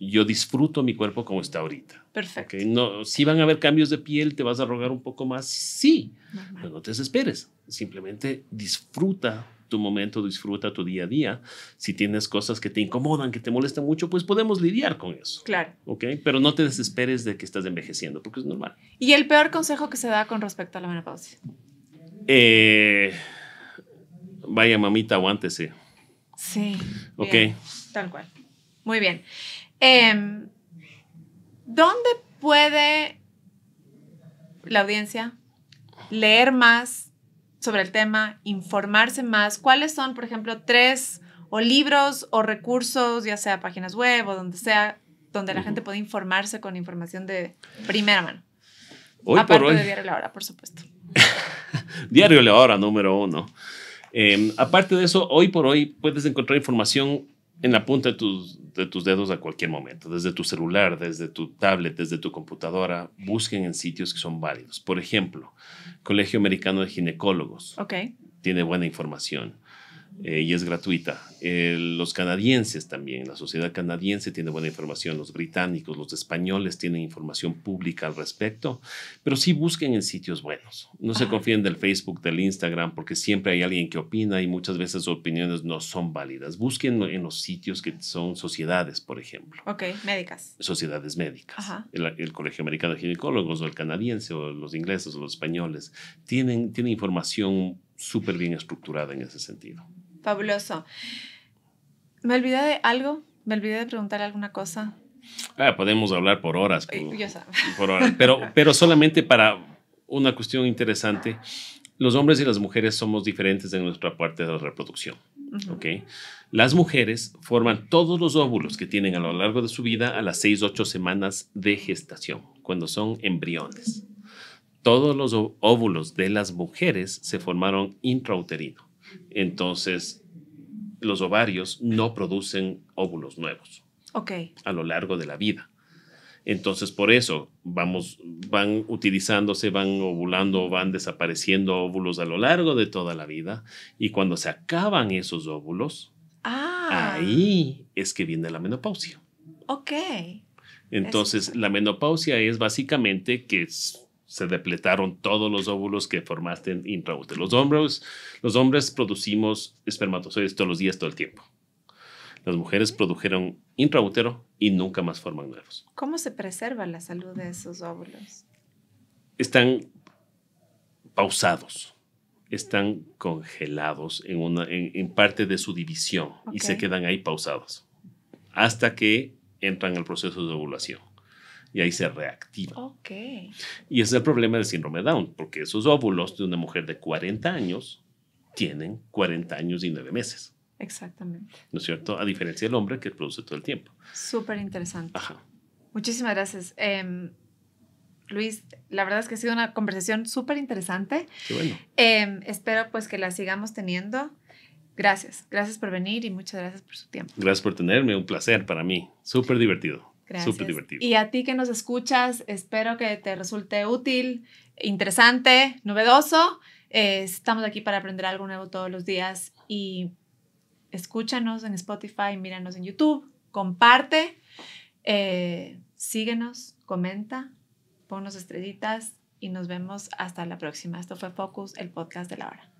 yo disfruto mi cuerpo como está ahorita. Perfecto. No, si van a haber cambios de piel, te vas a rogar un poco más, sí, pero no te desesperes, simplemente disfruta tu momento, disfruta tu día a día. Si tienes cosas que te incomodan, que te molestan mucho, pues podemos lidiar con eso. Claro. ¿Ok? Pero no te desesperes de que estás envejeciendo, porque es normal. ¿Y el peor consejo que se da con respecto a la menopausia? Eh, vaya mamita, aguántese. Sí. Ok. tal cual. Muy bien. Em, ¿Dónde puede la audiencia leer más sobre el tema, informarse más. ¿Cuáles son, por ejemplo, tres o libros o recursos, ya sea páginas web o donde sea, donde la gente puede informarse con información de primera mano? Hoy Aparte por de Diario La Hora, por supuesto. Diario La Hora número uno. Em, aparte de eso, hoy por hoy puedes encontrar información en la punta de tus, dedos a cualquier momento, desde tu celular, desde tu tablet, desde tu computadora, busquen en sitios que son válidos. Por ejemplo, Colegio Americano de Ginecólogos. Ok. Tiene buena información. Eh, y es gratuita. los canadienses también, la sociedad canadiense tiene buena información, los británicos, los españoles tienen información pública al respecto, pero sí busquen en sitios buenos. No se confíen del Facebook, del Instagram, porque siempre hay alguien que opina y muchas veces sus opiniones no son válidas. Busquen en los sitios que son sociedades, por ejemplo. Ok, médicas. Sociedades médicas. El, Colegio Americano de Ginecólogos o el canadiense o los ingleses o los españoles tienen, tienen información súper bien estructurada en ese sentido. Fabuloso. Me olvidé de algo, me olvidé de preguntar alguna cosa. Ah, podemos hablar por horas. Pero, pero solamente para una cuestión interesante. Los hombres y las mujeres somos diferentes en nuestra parte de la reproducción. Las mujeres forman todos los óvulos que tienen a lo largo de su vida a las 6 ocho semanas de gestación, cuando son embriones. Todos los óvulos de las mujeres se formaron intrauterino entonces los ovarios no producen óvulos nuevos a lo largo de la vida. Entonces, por eso vamos, van utilizándose, van ovulando, van desapareciendo óvulos a lo largo de toda la vida. Y cuando se acaban esos óvulos, ah. ahí es que viene la menopausia. Ok. Entonces, la menopausia es básicamente que es, se depletaron todos los óvulos que formaste en intraútero. Los hombres, los hombres producimos espermatozoides todos los días, todo el tiempo. Las mujeres produjeron intraútero y nunca más forman nuevos. ¿Cómo se preserva la salud de esos óvulos? Están pausados, están congelados en, en, parte de su división y se quedan ahí pausados hasta que entran al proceso de ovulación y ahí se reactiva. Y ese es el problema del síndrome Down, porque esos óvulos de una mujer de 40 años tienen 40 años y 9 meses. Exactamente. ¿No es cierto? A diferencia del hombre que produce todo el tiempo. Súper interesante. Ajá. Muchísimas gracias. Em, Luis, la verdad es que ha sido una conversación súper interesante. Qué bueno. Em, espero pues que la sigamos teniendo. Gracias, gracias por venir y muchas gracias por su tiempo. Gracias por tenerme, un placer para mí, súper divertido divertido. Y a ti que nos escuchas, espero que te resulte útil, interesante, novedoso. Eh, estamos aquí para aprender algo nuevo todos los días y escúchanos en Spotify, míranos en YouTube, comparte, eh, síguenos, comenta, ponnos estrellitas y nos vemos hasta la próxima. Esto fue Focus, el podcast de la hora.